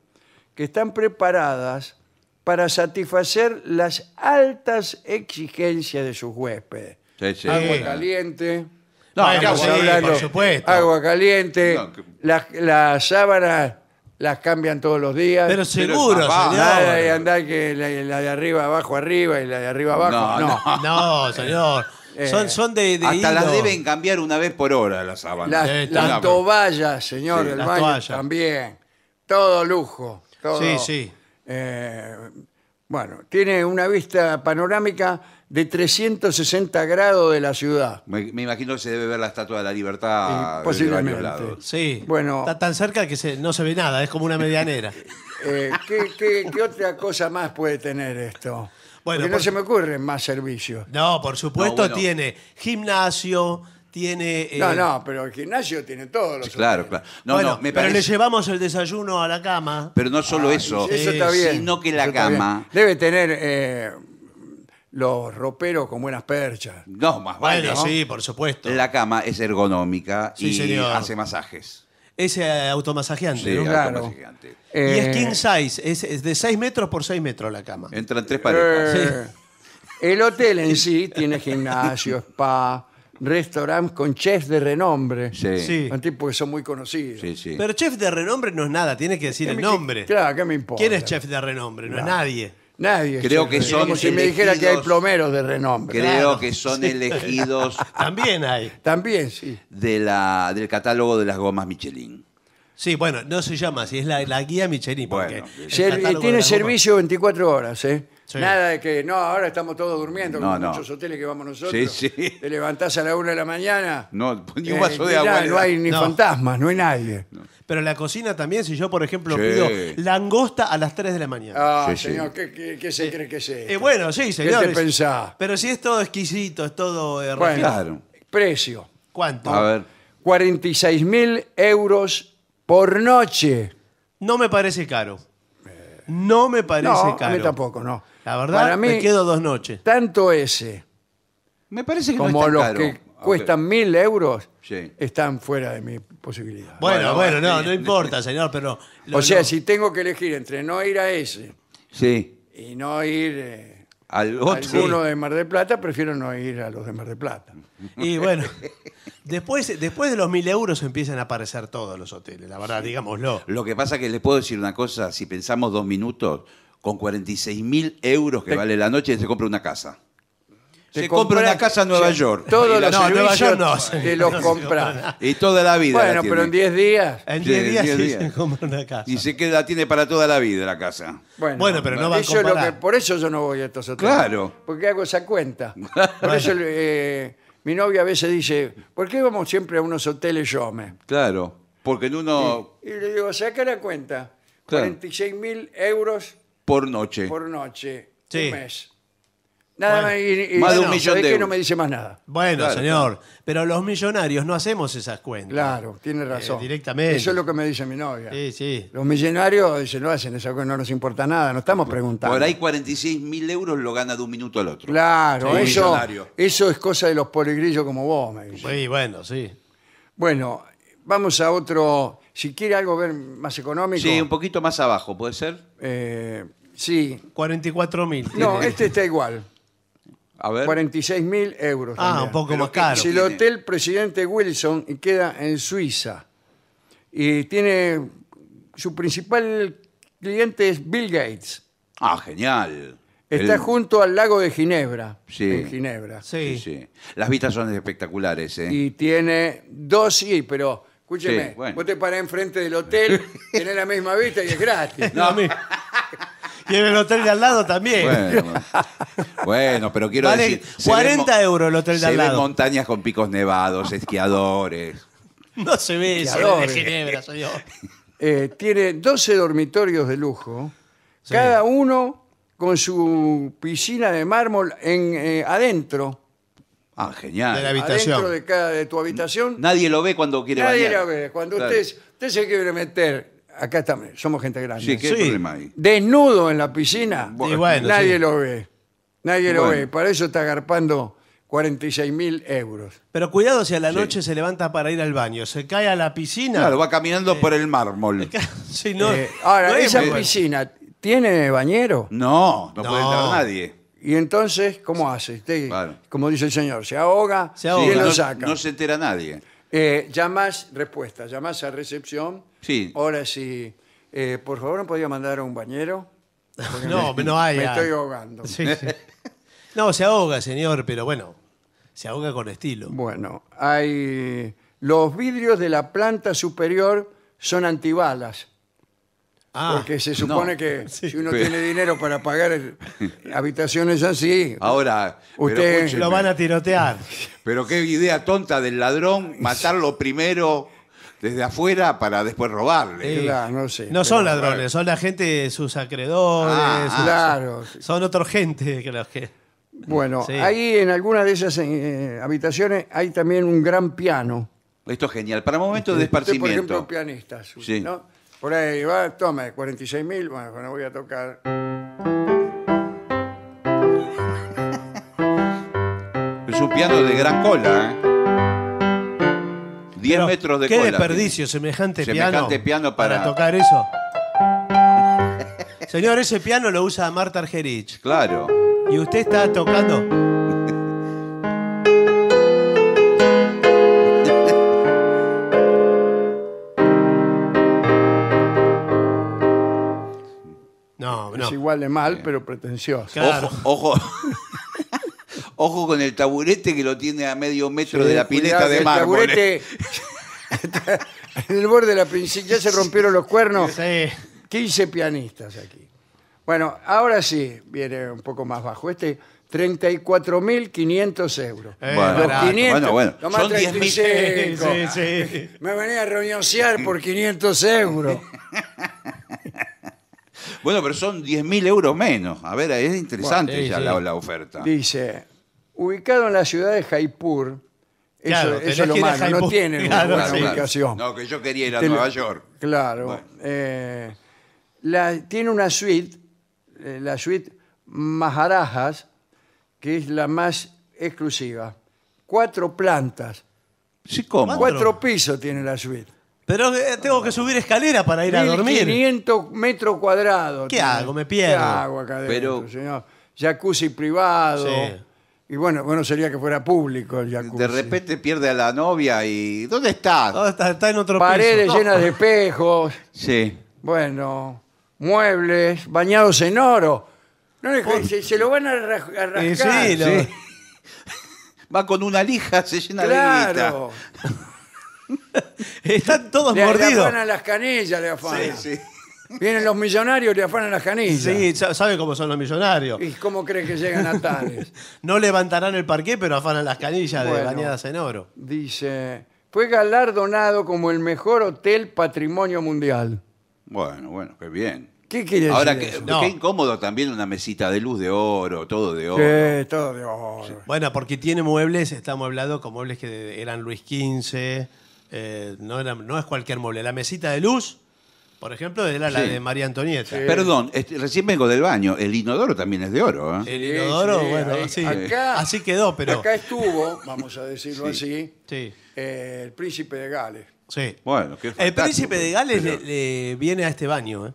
que están preparadas para satisfacer las altas exigencias de sus huéspedes. Agua caliente. No, Agua caliente. Las, sábanas las cambian todos los días. Pero seguro, señor. Nada que la, de arriba abajo arriba y la de arriba abajo. No, No, señor. Eh, son, de, Hasta las deben cambiar una vez por hora las sábanas. Las, toallas, señor, baño también. Todo lujo. Sí, sí. Eh, bueno, tiene una vista panorámica de 360 grados de la ciudad. Me, imagino que se debe ver la Estatua de la Libertad. posiblemente. Sí. Bueno, está tan cerca que no se ve nada, es como una medianera. Eh, ¿qué, otra cosa más puede tener esto? Bueno, no se me ocurre más servicio. No, por supuesto tiene gimnasio, tiene... No, eh, no, pero el gimnasio tiene todos los... claro, claro. Pero le llevamos el desayuno a la cama. Pero no solo eso, eso está bien. sino que la cama... Debe tener eh, los roperos con buenas perchas. No, más vale. sí, por supuesto. La cama es ergonómica y hace masajes. Es eh, automasajeante. Sí, Y es king size, es, de 6 metros por 6 metros la cama. Entran tres parejas. El hotel en sí tiene gimnasio, spa, restaurantes con chefs de renombre. Sí. Son que son muy conocidos. Pero chef de renombre no es nada, Tienes que decir el nombre. Claro, ¿qué me importa? ¿Quién es chef de renombre? No, es nadie. Nadie. Creo que son Como si me dijera que hay plomeros de renombre. Creo que son elegidos También hay. También, sí. de la, del catálogo de las gomas Michelin. Sí, bueno, no se llama así, es la, guía Michelin. Porque tiene servicio 24 horas, ¿eh? Nada de que, no, ahora estamos todos durmiendo, con como muchos hoteles que vamos nosotros. Sí, sí. Te levantás a la una de la mañana. No, ni un eh, no hay ni fantasmas, no hay nadie. Pero la cocina también, si yo, por ejemplo, pido langosta a las 3 de la mañana. Ah, señor, ¿qué, se eh, cree que eh, es bueno, sí, señores. ¿Qué te pensás? pero si es todo exquisito, es todo precio. ¿Cuánto? A ver. mil euros por noche. No me parece caro. No me parece No, caro. a mí tampoco, no. La verdad, me quedo dos noches. Tanto ese Me parece que como los que cuestan mil euros están fuera de mi posibilidad. Bueno, bueno, no, no importa, señor, pero... o sea, si tengo que elegir entre no ir a ese Sí. y no ir eh, al otro. Algunos de Mar del Plata prefiero no ir a los de Mar del Plata. Y bueno, después, después de los mil euros empiezan a aparecer todos los hoteles, la verdad, digámoslo. Lo que pasa que les puedo decir una cosa, si pensamos dos minutos, con 46 mil euros que vale la noche se compra una casa. Se compra una casa en Nueva York. Todos los Nueva York no. te los compra Y toda la vida. Bueno, pero en 10 días. En 10 días, sí se compra una casa. Y se queda, tiene para toda la vida la casa. Bueno, pero no va a Por eso yo no voy a estos hoteles. Claro. Porque hago esa cuenta. Por eso eh, mi novia a veces dice, ¿por qué vamos siempre a unos hoteles Yome? Claro, porque en uno... Y, le digo, saca la cuenta. Claro. mil euros... Por noche. Por noche. Sí. Un mes. Nada más, y- de no me dice más nada. Bueno, señor, pero los millonarios no hacemos esas cuentas. Claro, tiene eh, razón. directamente. Eso es lo que me dice mi novia. Sí, sí. Los millonarios dicen, no hacen eso cuentas. no nos importa nada, no estamos preguntando. Por ahí 46 mil euros lo gana de un minuto al otro. Claro, eso, eso es cosa de los poligrillos como vos, me Sí, bueno, sí. Bueno, vamos a otro. Si quiere algo ver más económico. Sí, un poquito más abajo, ¿puede ser? Eh, sí. 44 mil. No, este está igual. A 46 mil euros. Ah, un poco más caro. Si el Hotel Presidente Wilson y queda en Suiza. Y tiene. Su principal cliente es Bill Gates. Ah, genial. Está junto al lago de Ginebra. Sí. En Ginebra. Sí. Sí, Las vistas son espectaculares, ¿eh? Y tiene dos sí, pero escúcheme, vos te parás enfrente del hotel, tenés la misma vista y es gratis. No, a mí- tiene el hotel de al lado también. Bueno, pero quiero decir. 40 euros el hotel de al lado. Se montañas con picos nevados, esquiadores. No se ve eso de Ginebra, soy Eh, tiene 12 dormitorios de lujo, cada uno con su piscina de mármol en, eh, adentro. Ah, genial. De la habitación. Adentro de, cada, de tu habitación. Nadie lo ve cuando quiere Nadie Nadie lo ve. Cuando usted se quiere meter acá estamos, somos gente grande. Sí, ¿qué problema hay? Desnudo en la piscina, nadie lo ve. Nadie lo ve. Para eso está agarpando 46 mil euros. Pero cuidado si a la noche se levanta para ir al baño, se cae a la piscina. Claro, va caminando eh, por el mármol. Eh, ahora, esa piscina, ¿tiene bañero? No, no, puede entrar nadie. Y entonces, ¿cómo hace? Este, como dice el señor, se ahoga, Se y él lo saca. No se entera nadie. Eh, llamas, respuesta, llamas a recepción. Sí. Ahora sí, eh, por favor, ¿no podía mandar a un bañero? No, no hay. Me estoy ahogando. No, se ahoga, señor, pero bueno, se ahoga con estilo. Bueno, hay... Los vidrios de la planta superior son antibalas. Ah. porque se supone que si uno tiene dinero para pagar habitaciones así, Ahora, Lo van a tirotear. pero qué idea tonta del ladrón matarlo primero desde afuera para después robarle. no son ladrones, son la gente, de sus acreedores. Ah, claro. Son otra gente que los que. Bueno, ahí en alguna de esas eh, habitaciones hay también un gran piano. Esto es genial. Para momentos de este, Usted, por ejemplo, pianistas, Sí. Por ahí va, tome, 46 mil, bueno, voy a tocar. Es un piano de gran cola, ¿eh? 10 metros de cola. Qué desperdicio, semejante, piano, para... tocar eso. Señor, ese piano lo usa Marta Argerich. Claro. Y usted está tocando. igual de mal, pero pretencioso. Ojo, ojo. ojo con el taburete que lo tiene a medio metro de la pileta de mármol. Taburete... Eh. en el borde de la princesa ya se rompieron los cuernos. Sí. 15 pianistas aquí. Bueno, ahora sí viene un poco más bajo. Este 34.500 euros. Eh, bueno, los 500, bueno, bueno. Son Me venía a reunionciar por 500 euros. Bueno, pero son 10.000 euros menos. A ver, es interesante ya La, oferta. Dice, ubicado en la ciudad de Jaipur, eso, es lo más, malo, no tiene una ubicación. No, que yo quería ir a Nueva York. Claro. Eh, tiene una suite, eh, la suite Maharajas, que es la más exclusiva. Cuatro plantas, Sí, ¿cómo? cuatro pisos tiene la suite. Pero eh, tengo que subir escalera para ir a dormir. 500 metros cuadrados. ¿Qué hago? Me pierdo. ¿Qué Pero- señor? Jacuzzi privado. Sí. Y bueno, bueno sería que fuera público el jacuzzi. De repente pierde a la novia y. ¿Dónde está? está, en otro país. Paredes llenas de espejos. Sí. Bueno, muebles bañados en oro. No, se, lo van a, arrastrar. Va con una lija, se llena de claro. Están todos mordidos. Le afanan las canillas, le afanan. Vienen los millonarios, le afanan las canillas. Sí, sabe cómo son los millonarios. ¿Y cómo cree que llegan a tales? no levantarán el parqué, pero afanan las canillas de bañadas en oro. Dice, fue galardonado como el mejor hotel patrimonio mundial. Bueno, bueno, qué bien. ¿Qué quiere decir Ahora, que, qué incómodo también una mesita de luz de oro, todo de oro. Sí, todo de oro. Bueno, porque tiene muebles, está amueblado con muebles que eran Luis XV eh, no, es cualquier mueble. La mesita de luz, por ejemplo, era la de María Antonieta. Perdón, recién vengo del baño. El inodoro también es de oro. ¿eh? El inodoro, bueno, así quedó, pero. Acá estuvo, vamos a decirlo así, eh, el príncipe de Gales. Sí. Bueno, El príncipe de Gales le, viene a este baño. ¿eh?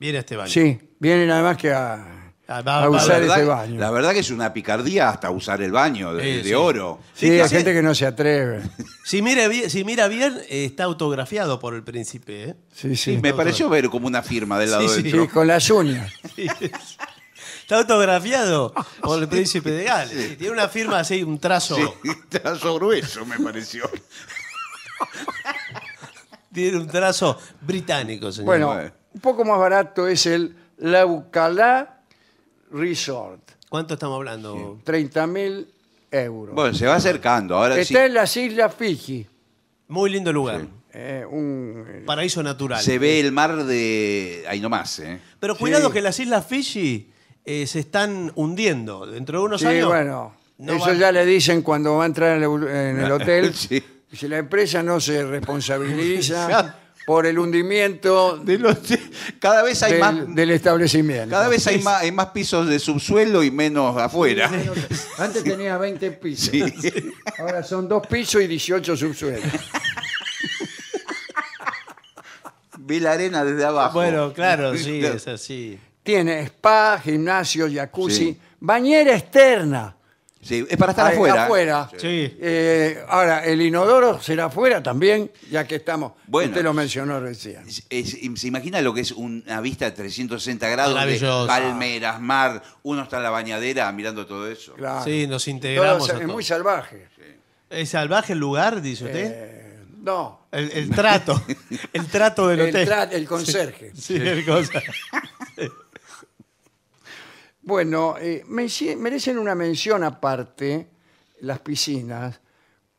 Viene a este baño. Sí, viene nada más que a Ah, A, usar baño. La verdad que es una picardía hasta usar el baño de, oro. Sí, hay gente que no se atreve. Si mira, bien- si mira bien, está autografiado por el príncipe. ¿eh? Sí, Me pareció ver como una firma del lado Sí, sí. con las uñas. Está autografiado por el príncipe de Gales. tiene una firma así, un trazo. Trazo grueso, me pareció. Tiene un trazo británico, señor. Bueno, Bueno. un poco más barato es el Laucalá Resort. ¿Cuánto estamos hablando? 30.000 euros. Bueno, se va acercando. Ahora Está en las Islas Fiji. Muy lindo lugar. Eh, un- eh, Paraíso natural. Se ve el mar de ahí nomás, eh. Pero cuidado que las islas Fiji se están hundiendo. Dentro de unos sí, años. bueno. eso ya le dicen cuando va a entrar en el, hotel. Si la empresa no se responsabiliza, por el hundimiento de los- cada vez hay del, más del establecimiento. cada vez hay más, pisos de subsuelo y menos afuera. Antes tenía 20 pisos. Ahora son dos pisos y 18 subsuelos. Vi la arena desde abajo. Bueno, claro, sí, es así. Tiene spa, gimnasio, jacuzzi, bañera externa es para estar ¿eh? afuera. Sí. Eh, ahora, el inodoro será afuera también, ya que estamos. Bueno. Usted lo mencionó recién. ¿Se imagina lo que es una vista de 360 grados palmeras, mar? Uno está en la bañadera mirando todo eso. Claro. Sí, nos integramos. es muy salvaje. ¿Es salvaje el lugar, dice usted? Eh, no, El, trato. El trato del el, hotel. el conserje. Sí, el conserje. Bueno, eh, merecen una mención aparte las piscinas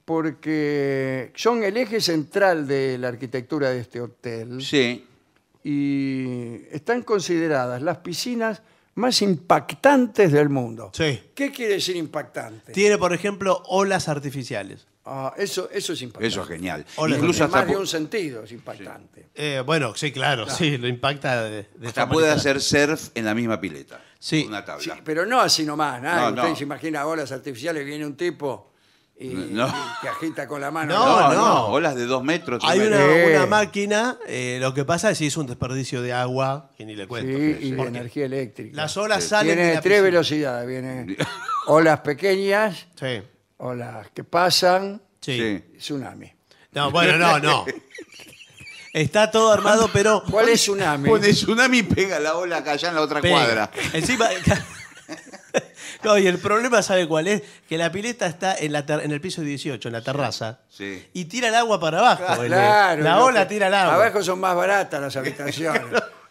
porque son el eje central de la arquitectura de este hotel Sí. y están consideradas las piscinas más impactantes del mundo. Sí. ¿Qué quiere decir impactante? Tiene, por ejemplo, olas artificiales. Ah, eso, es impactante. Eso es genial. Incluso más de un sentido es impactante. Eh, bueno, sí, claro, sí, lo impacta de, de puede hacer surf en la misma pileta. Sí, pero no así nomás, No, Usted se imagina olas artificiales, viene un tipo y, que agita con la mano. No, No, olas de dos metros. Hay una, máquina, eh, lo que pasa es que es un desperdicio de agua, ni le y de energía eléctrica. las olas salen de Tiene tres velocidades, viene olas pequeñas, olas que pasan, tsunami. No, bueno, no, no. Está todo armado, pero. ¿Cuál es tsunami? Pone tsunami pega la ola acá allá en la otra cuadra. Encima. y el problema, ¿sabe cuál es? Que la pileta está en, el piso 18, en la terraza. sí. Y tira el agua para abajo. la ola tira el agua. Abajo son más baratas las habitaciones.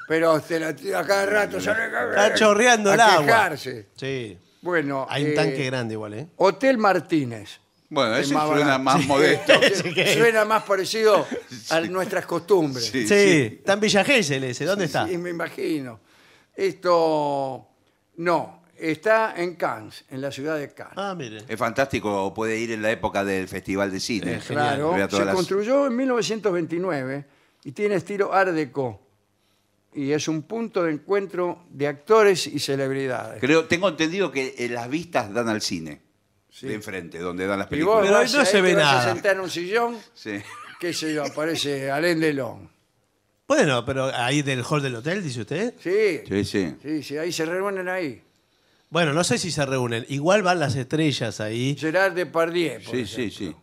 Pero la a cada rato. Sale, Está chorreando el agua. Sí. Bueno, Hay un tanque eh, grande igual, ¿eh? Hotel Martínez. Bueno, eso suena más modesto. Suena más parecido a nuestras costumbres. Sí, está en Villa ese, ¿dónde está? Y me imagino. Esto, no, está en Cannes, en la ciudad de Cannes. Ah, mire. Es fantástico, puede ir en la época del Festival de Cine. Claro, se construyó en 1929 y tiene estilo art y es un punto de encuentro de actores y celebridades. Creo, tengo entendido que eh, las vistas dan al cine de enfrente, donde dan las películas. Y vos no se ve nada se senta en un sillón, Sí. qué sé yo, aparece Alain Delon. Bueno, pero ahí del hall del hotel, dice usted. Sí, sí, Sí, sí. sí, ahí se reúnen ahí. Bueno, no sé si se reúnen. Igual van las estrellas ahí. Gerard Depardieu. por Sí, sí, sí.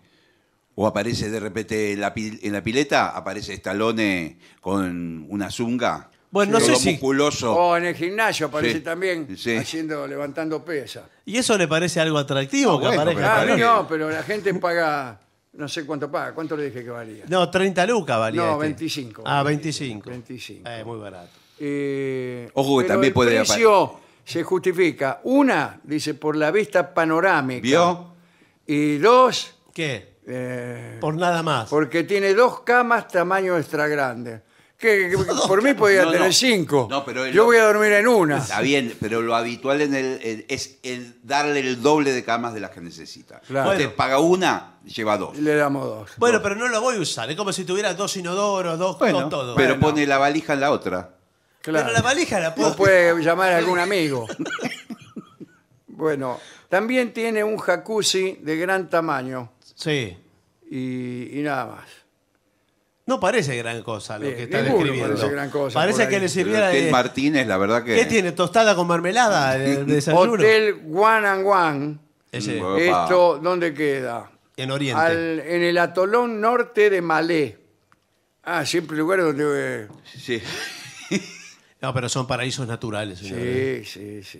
O aparece de repente en la, en la pileta, aparece Stallone con una zunga bueno, no sé si... O en el gimnasio aparece también haciendo, levantando pesas. ¿Y eso le parece algo atractivo ah, ah, no, pero la gente paga, no sé cuánto paga, ¿cuánto le dije que valía? No, 30 lucas valía. No, 25. Este. Ah, 25. 25. Eh, muy barato. Eh, Ojo que también puede precio se justifica. Una, dice, por la vista panorámica. ¿Vio? Y dos, ¿Qué? Eh, por nada más. porque tiene dos camas tamaño extra grande. por mí podía tener cinco. Yo voy a dormir en una. Está bien, pero lo habitual es darle el doble de camas de las que necesita. Claro. Usted paga una, lleva dos. Le damos dos. Bueno, pero no lo voy a usar. Es como si tuviera dos inodoros, dos, Bueno, todo. pero pone la valija en la otra. Claro. Pero la valija la pone. puede llamar a algún amigo. Bueno, también tiene un jacuzzi de gran tamaño Sí. y nada más. No parece gran cosa lo que están escribiendo parece gran cosa que le sirviera Martínez, la verdad que. ¿Qué tiene? ¿Tostada con mermelada de desayuno? Hotel One and One. Ese, mm, ¿Esto dónde queda? en Oriente. en el atolón norte de Malé. Ah, siempre lugar donde... Eh, sí. No, pero son paraísos naturales. sí, ¿eh? sí, sí.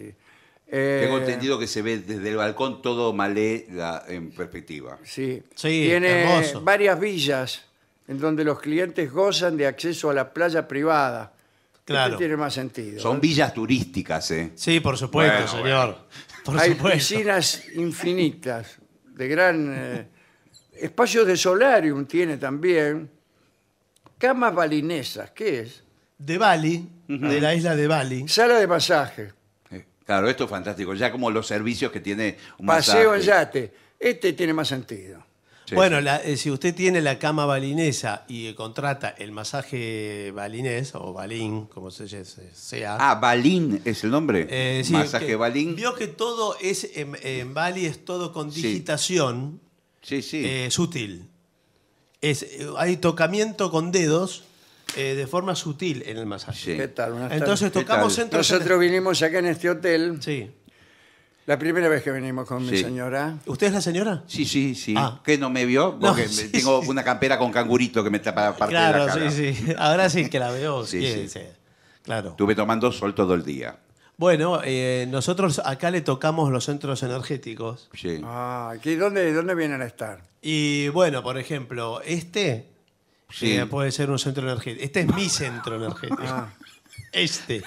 Tengo eh, entendido que se ve desde el balcón todo malé en perspectiva. Sí. Sí, Tiene varias villas en donde los clientes gozan de acceso a la playa privada. Este claro. Este tiene más sentido. Son ¿eh? villas turísticas, ¿eh? Sí, por supuesto, señor. Por Hay piscinas infinitas, de gran... espacios eh, espacio de solarium tiene también. Camas balinesas, ¿qué es? De Bali, de la isla de Bali. Sala de pasaje. Claro, esto es fantástico. Ya como los servicios que tiene un paseo en yate. Este tiene más sentido bueno, eh, si usted tiene la cama balinesa y contrata el masaje balinés o balín, como se sea. Ah, balín es el nombre. Eh, masaje balín. Vio que todo es en, Bali es todo con digitación. Sí, sí. Eh, sutil. hay tocamiento con dedos. de forma sutil en el masaje. ¿Qué tal? Entonces tocamos entre Nosotros vinimos acá en este hotel. Sí. La primera vez que venimos con mi señora. ¿Usted es la señora? Sí, sí, sí. Ah. ¿Qué no me vio? Porque tengo una campera con cangurito que me tapa parte de la cara. Claro, sí, sí. Ahora sí que la veo. Sí, sí, Claro. Estuve tomando sol todo el día. Bueno, eh, nosotros acá le tocamos los centros energéticos. Sí. Ah, ¿y dónde, vienen a estar? Y bueno, por ejemplo, este eh, puede ser un centro energético. Este es mi centro energético. Ah. Este.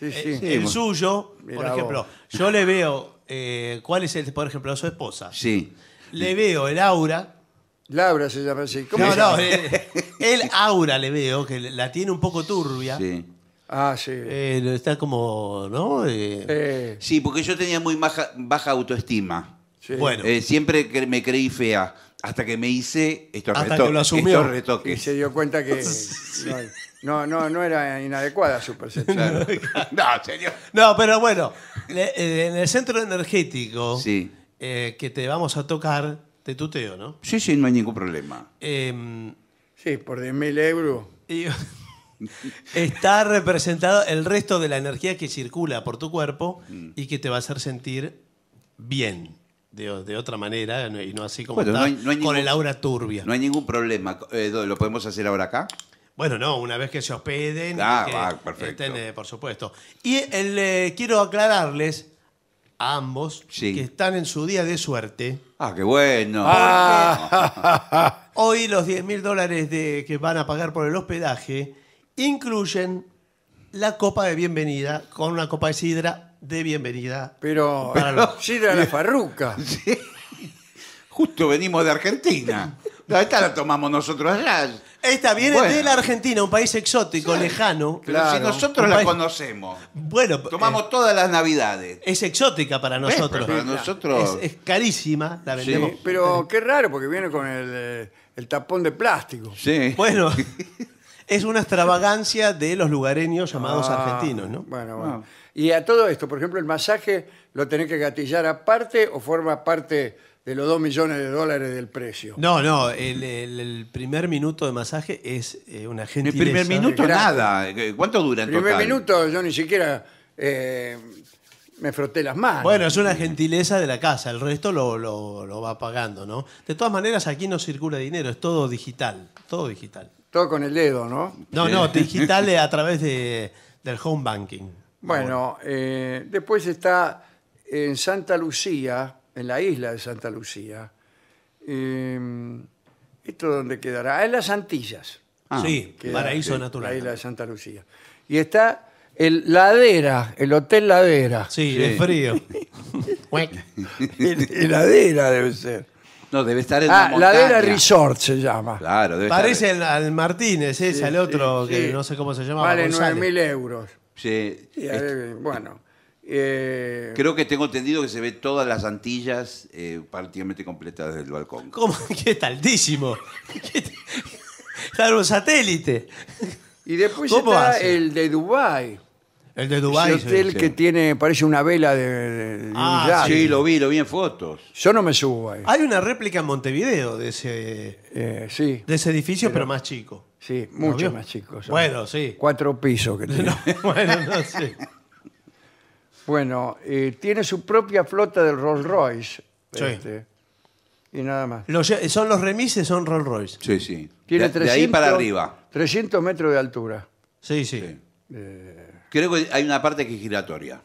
Eh, el, suyo, por ejemplo, yo le veo, eh, ¿cuál es, el, por ejemplo, su esposa? Sí. Le veo el aura. Laura se llama así. no, no, eh, el, aura le veo, que la tiene un poco turbia. Sí. Ah, sí. está como, ¿no? sí, porque yo tenía muy baja, autoestima. Bueno. siempre me creí fea hasta que me hice estos, hasta que lo asumió. estos retoques. Y se dio cuenta que... No, no, no era inadecuada su percepción. no, No, pero bueno, eh, en el centro energético eh, que te vamos a tocar, te tuteo, ¿no? Sí, sí, no hay ningún problema. Em, sí, por 10.000 euros. está representado el resto de la energía que circula por tu cuerpo mm. y que te va a hacer sentir bien. De, otra manera, y no así como con el aura turbia. No hay ningún problema. Eh, ¿Lo podemos hacer ahora acá? Bueno, no, una vez que se hospeden. Ah, que eh, por supuesto. Y eh, quiero aclararles a ambos que están en su día de suerte. Ah, qué bueno. Ah. hoy los 10 mil dólares de, que van a pagar por el hospedaje incluyen la copa de bienvenida con una copa de sidra de bienvenida. Pero, la farruca. Justo venimos de Argentina. esta la tomamos nosotros allá. Esta viene de la Argentina, un país exótico, lejano. Pero si nosotros la conocemos. Bueno, Tomamos eh, todas las navidades. es exótica para nosotros. nosotros- Es, carísima, la vendemos. Pero qué raro, porque viene con el, eh, tapón de plástico. Sí. Bueno, es una extravagancia de los lugareños llamados ah, argentinos, ¿no? Bueno, ah. bueno. Y a todo esto, por ejemplo, el masaje lo tenés que gatillar aparte o forma parte de los 2 millones de dólares del precio. No, no, el, primer minuto de masaje es eh, una gentileza. el primer minuto nada. ¿Cuánto dura El primer minuto yo ni siquiera eh, me froté las manos. Bueno, es una gentileza de la casa, el resto lo, va pagando, ¿no? De todas maneras, aquí no circula dinero, es todo digital, todo digital. Todo con el dedo, ¿no? No, no, digital es eh, a través de, del home banking. Bueno, después está en Santa Lucía, en la isla de Santa Lucía. Em, ¿Esto dónde quedará? Ah, en las Antillas. Ah, sí, paraíso natural. La isla de Santa Lucía. Y está el Ladera, el Hotel Ladera. Sí, de frío. el, Ladera debe ser. No, debe estar en ah, Ladera Resort se llama. Claro, debe Parece al, Martínez, ese, el al otro que no sé cómo se llama. Vale 9.000 euros. Sí. Eh, bueno. Eh, Creo que tengo entendido que se ve todas las Antillas eh, prácticamente completas desde el balcón. ¿Cómo? ¡Qué altísimo claro un satélite. Y después está el de Dubái. El de Dubái. El hotel que tiene, parece una vela de, ah, Sí, lo vi, lo vi en fotos. Yo no me subo ahí. Hay una réplica en Montevideo de ese, eh, sí, de ese edificio, pero, más chico. Sí, mucho más chico. Bueno, sí. Cuatro pisos que bueno, no sé. Bueno, eh, tiene su propia flota del Rolls Royce. Este, y nada más. son los remises, son Rolls Royce. Sí, sí. Tiene de, ahí para arriba. 300 metros de altura. Sí, sí. Eh, creo que hay una parte que es giratoria,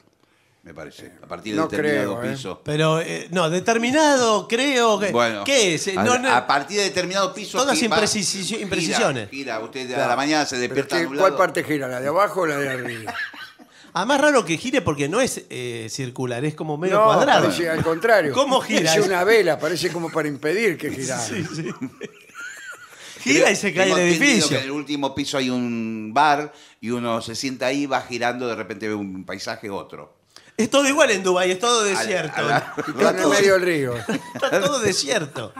me parece. A partir de No determinado creo, ¿eh? Pero, eh, no, determinado, creo que. Bueno, ¿Qué es? a, partir de determinado piso. Todas imprecisiones. gira, usted a la mañana se ¿Cuál parte gira? ¿La de abajo o la de arriba? Ah, más raro que gire porque no es eh, circular, es como medio cuadrado. al contrario. ¿Cómo gira? Es una vela, parece como para impedir que gire. Sí, Gira y se cae el edificio. en el último piso hay un bar y uno se sienta ahí, va girando, de repente ve un paisaje otro. Es todo igual en Dubái, es todo desierto. está medio el río. Está todo desierto.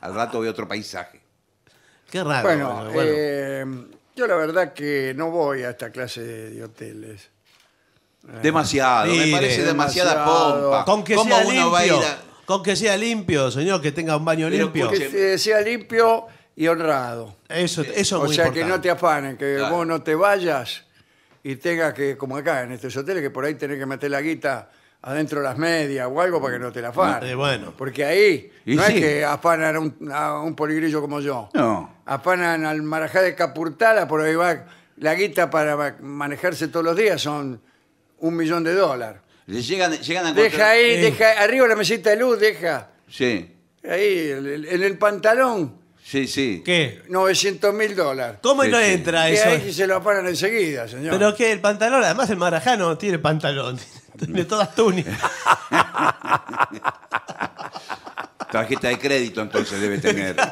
Al rato ve otro paisaje. Qué raro. Bueno, eh, yo la verdad que no voy a esta clase de hoteles. Eh, demasiado, me parece demasiada pompa. Con que sea limpio, con que sea limpio, señor, que tenga un baño limpio. Que sea limpio y honrado. Eso, eso O sea, que no te afanen, que vos no te vayas y tengas que, como acá en estos hoteles, que por ahí tenés que meter la guita adentro de las medias o algo para que no te la afanen. Eh, bueno. Porque ahí no es que afanan a un, poligrillo como yo. No. Afanan al marajá de Capurtala, por ahí va la guita para manejarse todos los días, son un millón de dólares. Le llegan, a Deja ahí, arriba la mesita de luz, deja Sí, ahí en el- pantalón sí, sí. ¿Qué? 900 mil dólares. ¿Cómo no entra Que ahí se lo aparan enseguida, señor. Pero que el pantalón, además el marajano tiene pantalón, de todas túnicas. Tarjeta de crédito entonces debe tener.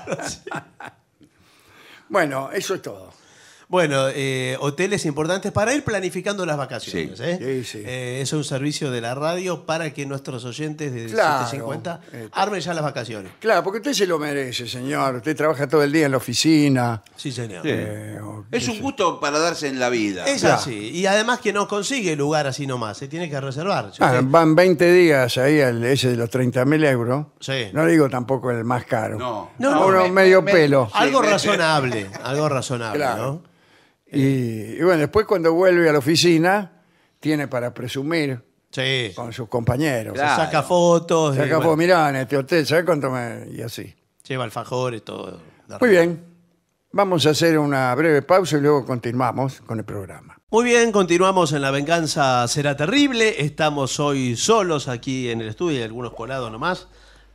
Bueno, eso es todo. Bueno, eh, hoteles importantes para ir planificando las vacaciones. ¿eh? Eh, es un servicio de la radio para que nuestros oyentes de claro, 750 este. armen ya las vacaciones. Claro, porque usted se lo merece, señor. Usted trabaja todo el día en la oficina. Sí, señor. Eh, es un gusto para darse en la vida. Es así. Y además que no consigue lugar así nomás, se tiene que reservar. Ah, van 20 días ahí, el, ese de los 30.000 euros. Sí. No digo tampoco el más caro. No, no, no, uno medio pelo. Algo razonable, algo razonable, ¿no? Y, bueno, después cuando vuelve a la oficina, tiene para presumir con sus compañeros. saca fotos. Saca fotos, mirá, en este hotel, ¿sabes cuánto me...? Y así. Lleva alfajores, todo. Muy bien, vamos a hacer una breve pausa y luego continuamos con el programa. Muy bien, continuamos en La Venganza Será Terrible. Estamos hoy solos aquí en el estudio, Y algunos colados nomás.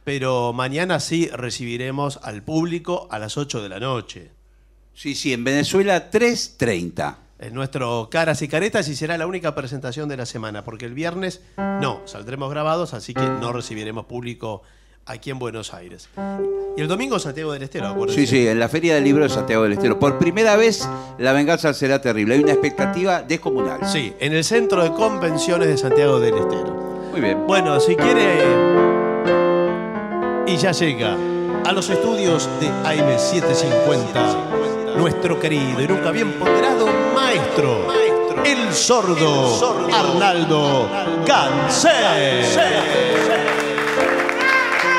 Pero mañana sí recibiremos al público a las 8 de la noche. Sí, sí, en Venezuela 3.30. En nuestro Caras y Caretas y será la única presentación de la semana, porque el viernes no, saldremos grabados, así que no recibiremos público aquí en Buenos Aires. Y el domingo Santiago del Estero, Sí, sí, en la Feria del Libro de Santiago del Estero. Por primera vez la venganza será terrible, hay una expectativa descomunal. Sí, en el Centro de Convenciones de Santiago del Estero. Muy bien. Bueno, si quiere... Y ya llega a los estudios de AM750 nuestro querido y nunca bien ponderado maestro, el, sordo, Arnaldo, Arnaldo Le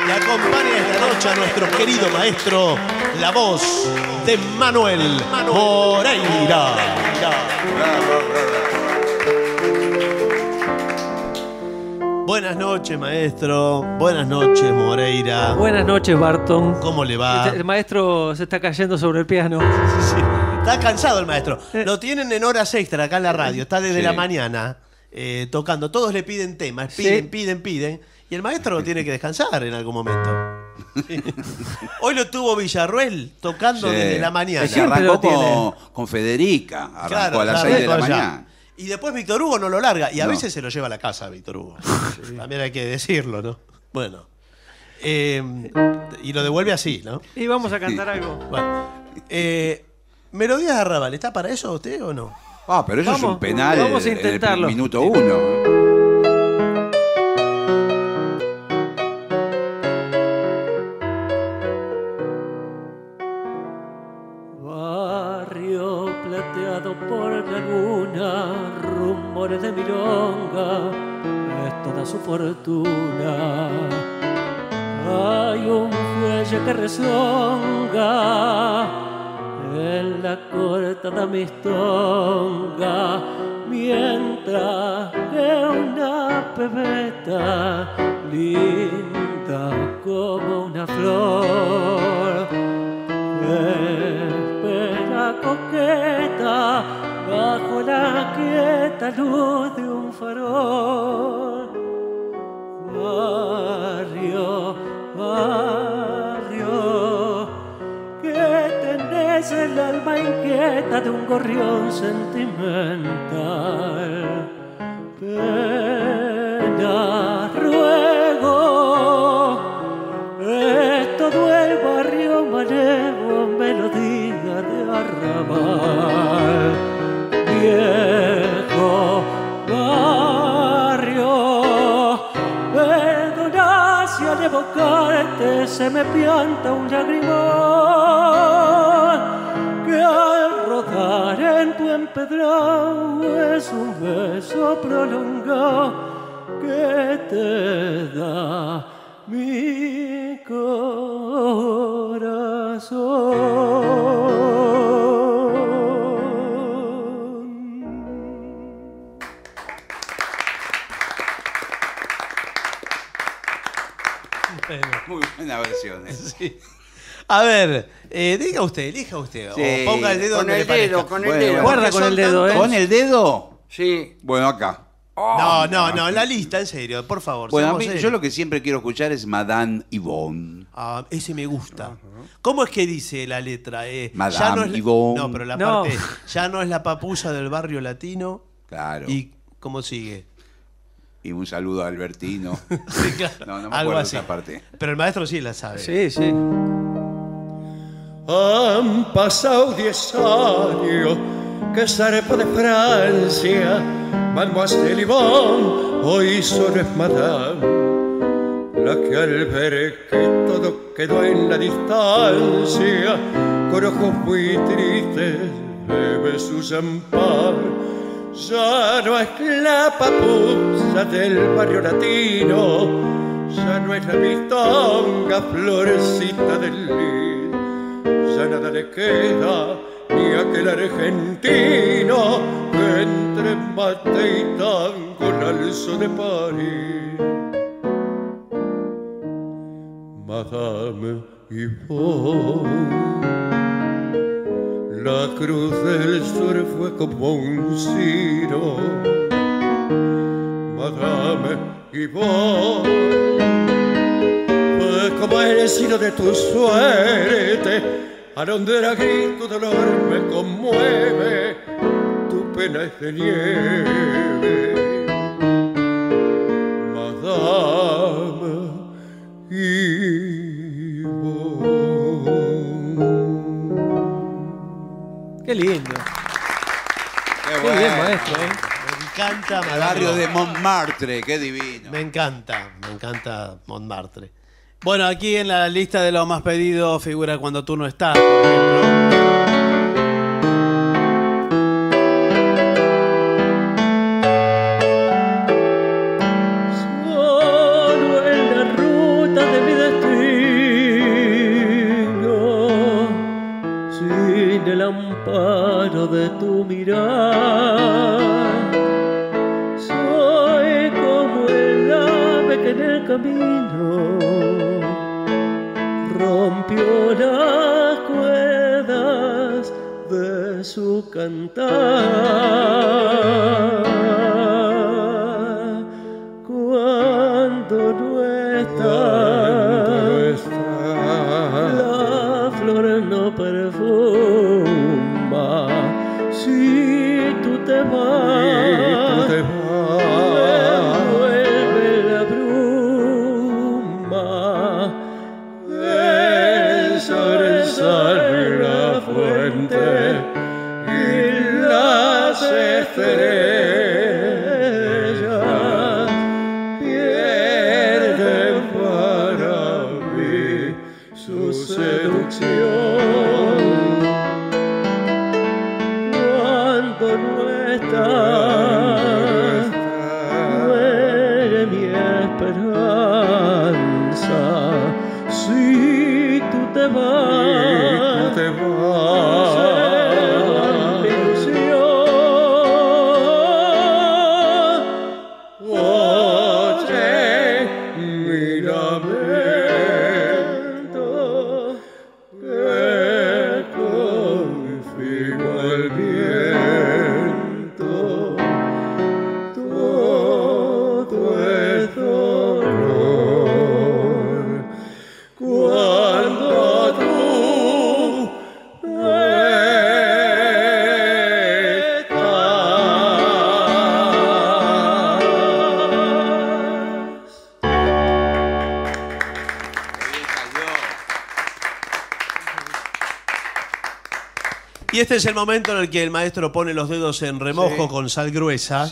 Y acompaña esta noche a nuestro querido maestro, la voz de Manuel, Manuel Moreira. Buenas noches, maestro. Buenas noches, Moreira. Buenas noches, Barton. ¿Cómo le va? Este, el, maestro se está cayendo sobre el piano. Está cansado el maestro. Eh. Lo tienen en horas extra acá en la radio. Está desde la mañana eh, tocando. Todos le piden temas. Piden, piden, piden. Y el maestro lo tiene que descansar en algún momento. Hoy lo tuvo Villarruel tocando desde la mañana. Arrancó con, con, Federica. a las 6 de la mañana. Y después Víctor Hugo no lo larga. Y a veces se lo lleva a la casa Víctor Hugo. También hay que decirlo, ¿no? Bueno. Eh, y lo devuelve así, ¿no? Y vamos a cantar algo. Bueno, eh, Melodías de Arrabal, ¿está para eso usted o no? Ah, pero eso es un penal a intentarlo. En el minuto uno. ¿eh? esto A ver, eh, diga usted, elija usted. ponga el dedo con el dedo, con el dedo. Guarda con el dedo, ¿eh? ¿Con el dedo? Sí. Bueno, acá. Oh, no, no, no, la lista, en serio, por favor. Bueno, a mí- yo lo que siempre quiero escuchar es Madame Yvonne. Ah, ese me gusta. ¿Cómo es que dice la letra? Eh, Madame no, pero la parte ya no es la papusa del barrio latino. Claro. Y, cómo sigue? Y un saludo a Albertino. Sí, claro, No, no me acuerdo esa parte. Pero el maestro sí la sabe. Sí, sí. Han pasado diez años que zarpa de Francia, Mademoiselle Libón hoy solo es Madame, la que al ver que todo quedó en la distancia, con ojos muy tristes bebe su champán. Ya no es la papusa del barrio latino, ya no es la mistonga florecita del lino ya nada le queda ni aquel argentino que entre mate y tango alzo de París. Madame Yvonne, la cruz del sur fue como un ciro. Madame Yvonne, como sino de tu suerte, a donde era gris tu dolor me conmueve, tu pena es de nieve. Madame Qué lindo. Qué, bien, maestro. ¿eh? encanta. barrio de Montmartre, qué divino. Me encanta, me encanta Montmartre. Bueno, aquí en la lista de lo más pedido figura cuando tú no estás, este es el momento en el que el maestro pone los dedos en remojo con sal gruesa.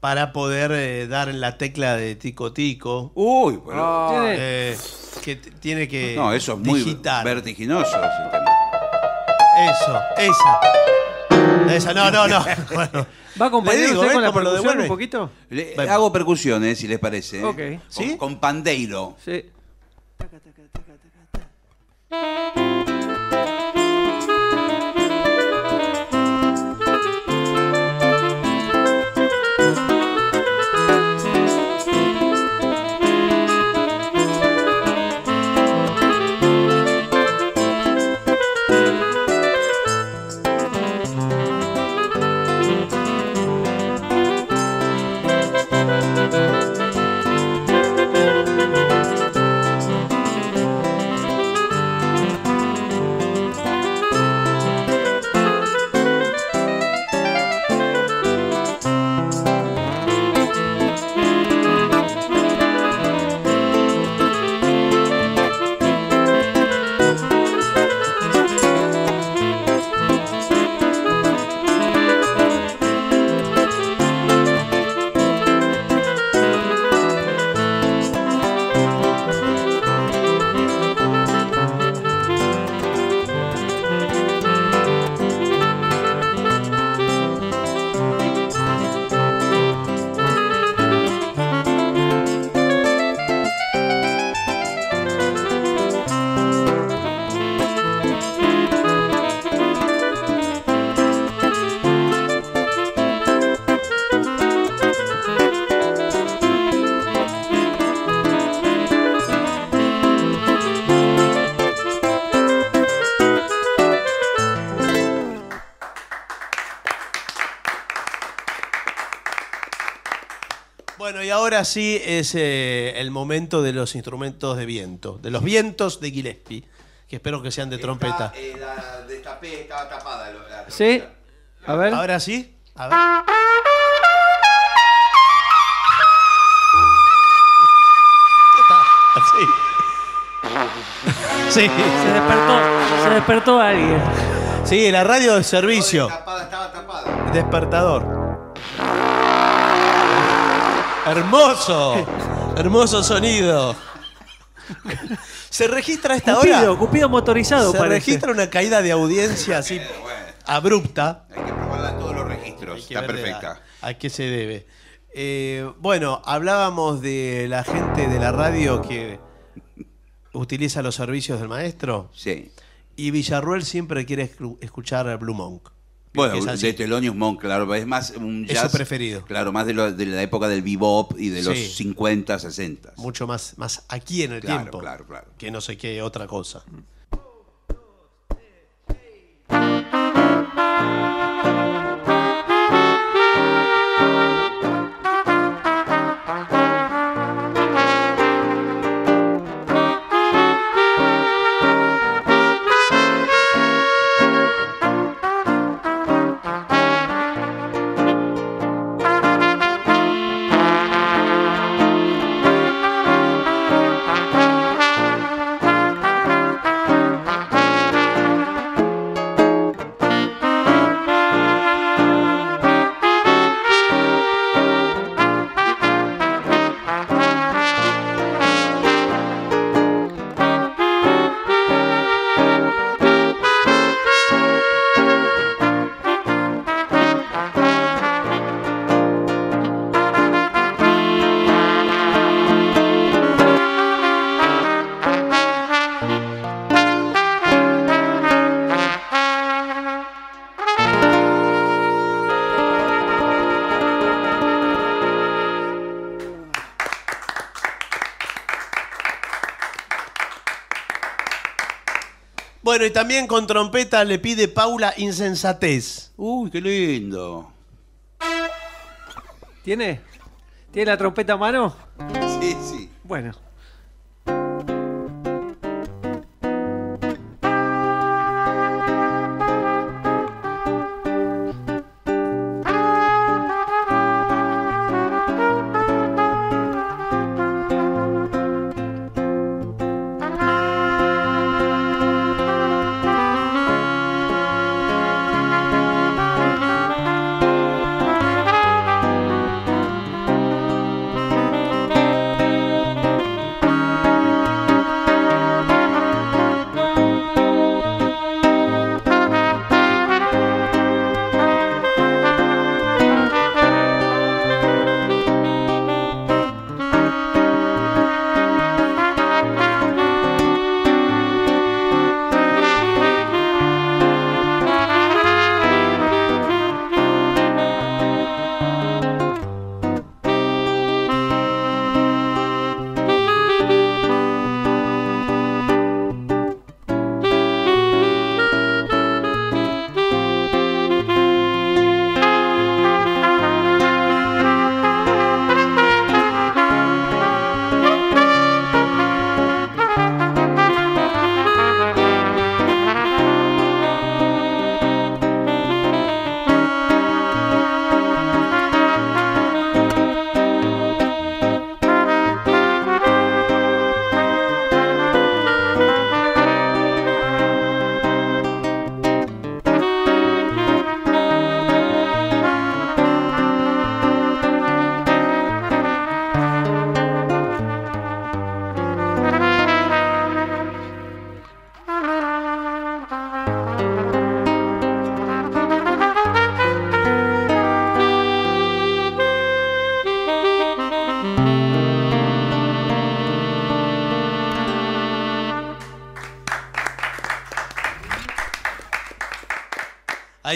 Para poder eh, dar la tecla de tico tico. Uy, bueno. Ah. Eh, que tiene que. No, eso es muy vertiginoso Eso, esa. Esa, no, no, no. ¿Va a acompañar con la percusión un poquito? hago percusiones, si les parece. ¿eh? Ok. ¿Sí? Con, con pandeiro. Sí. ahora sí es eh, el momento de los instrumentos de viento, de los vientos de Gillespie, que espero que sean de trompeta. eh, la destapé, estaba tapada Sí, a ver. Ahora sí, a ver. Sí. Se despertó, se despertó alguien. Sí, la radio de servicio. Tapada, estaba tapada. Despertador. Hermoso, hermoso sonido. Se registra esta hora. Cupido motorizado, Se registra una caída de audiencia así abrupta. hay que probarla todos los registros. Está perfecta. A, qué se debe. Eh, bueno, hablábamos de la gente de la radio que utiliza los servicios del maestro. Sí. Y Villarruel siempre quiere escuchar a Blue Monk. Bueno, de Thelonious Monk, claro, es más un jazz. Es preferido. Claro, más de, de, la época del bebop y de los 50, 60. Mucho más, más aquí en el claro, tiempo. Claro, claro. Que no sé qué otra cosa. Mm. también con trompeta le pide Paula insensatez. Uy, qué lindo. ¿Tiene? ¿Tiene la trompeta a mano? Sí, sí. Bueno.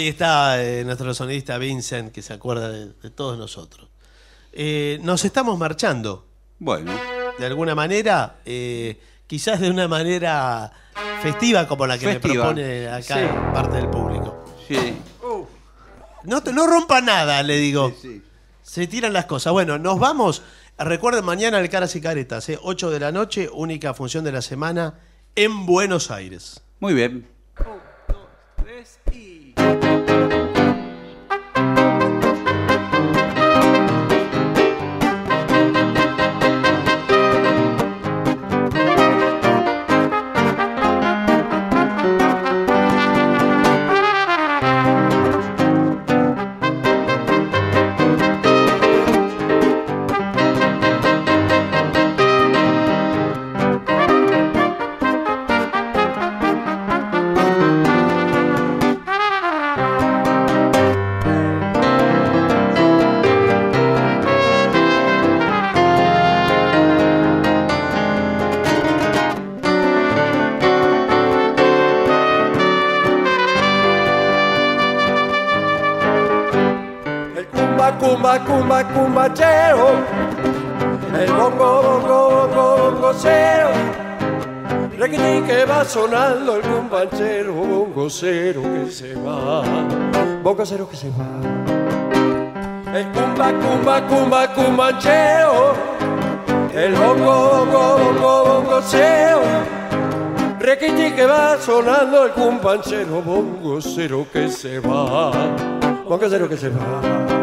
Ahí está eh, nuestro sonidista Vincent, que se acuerda de, todos nosotros. Eh, nos estamos marchando. Bueno. De alguna manera, eh, quizás de una manera festiva como la que me propone acá parte del público. Sí. Uh. No, rompa nada, le digo. Se tiran las cosas. Bueno, nos vamos. Recuerden, mañana el Caras y Caretas, 8 de la noche, única función de la semana en Buenos Aires. Muy bien. Uh. vocero que se va, vocero que se va. El cumba, cumba, cumba, cumbancheo, el bongo, bongo, requiti que va sonando el cumbanchero, cero que se va, cero que se va.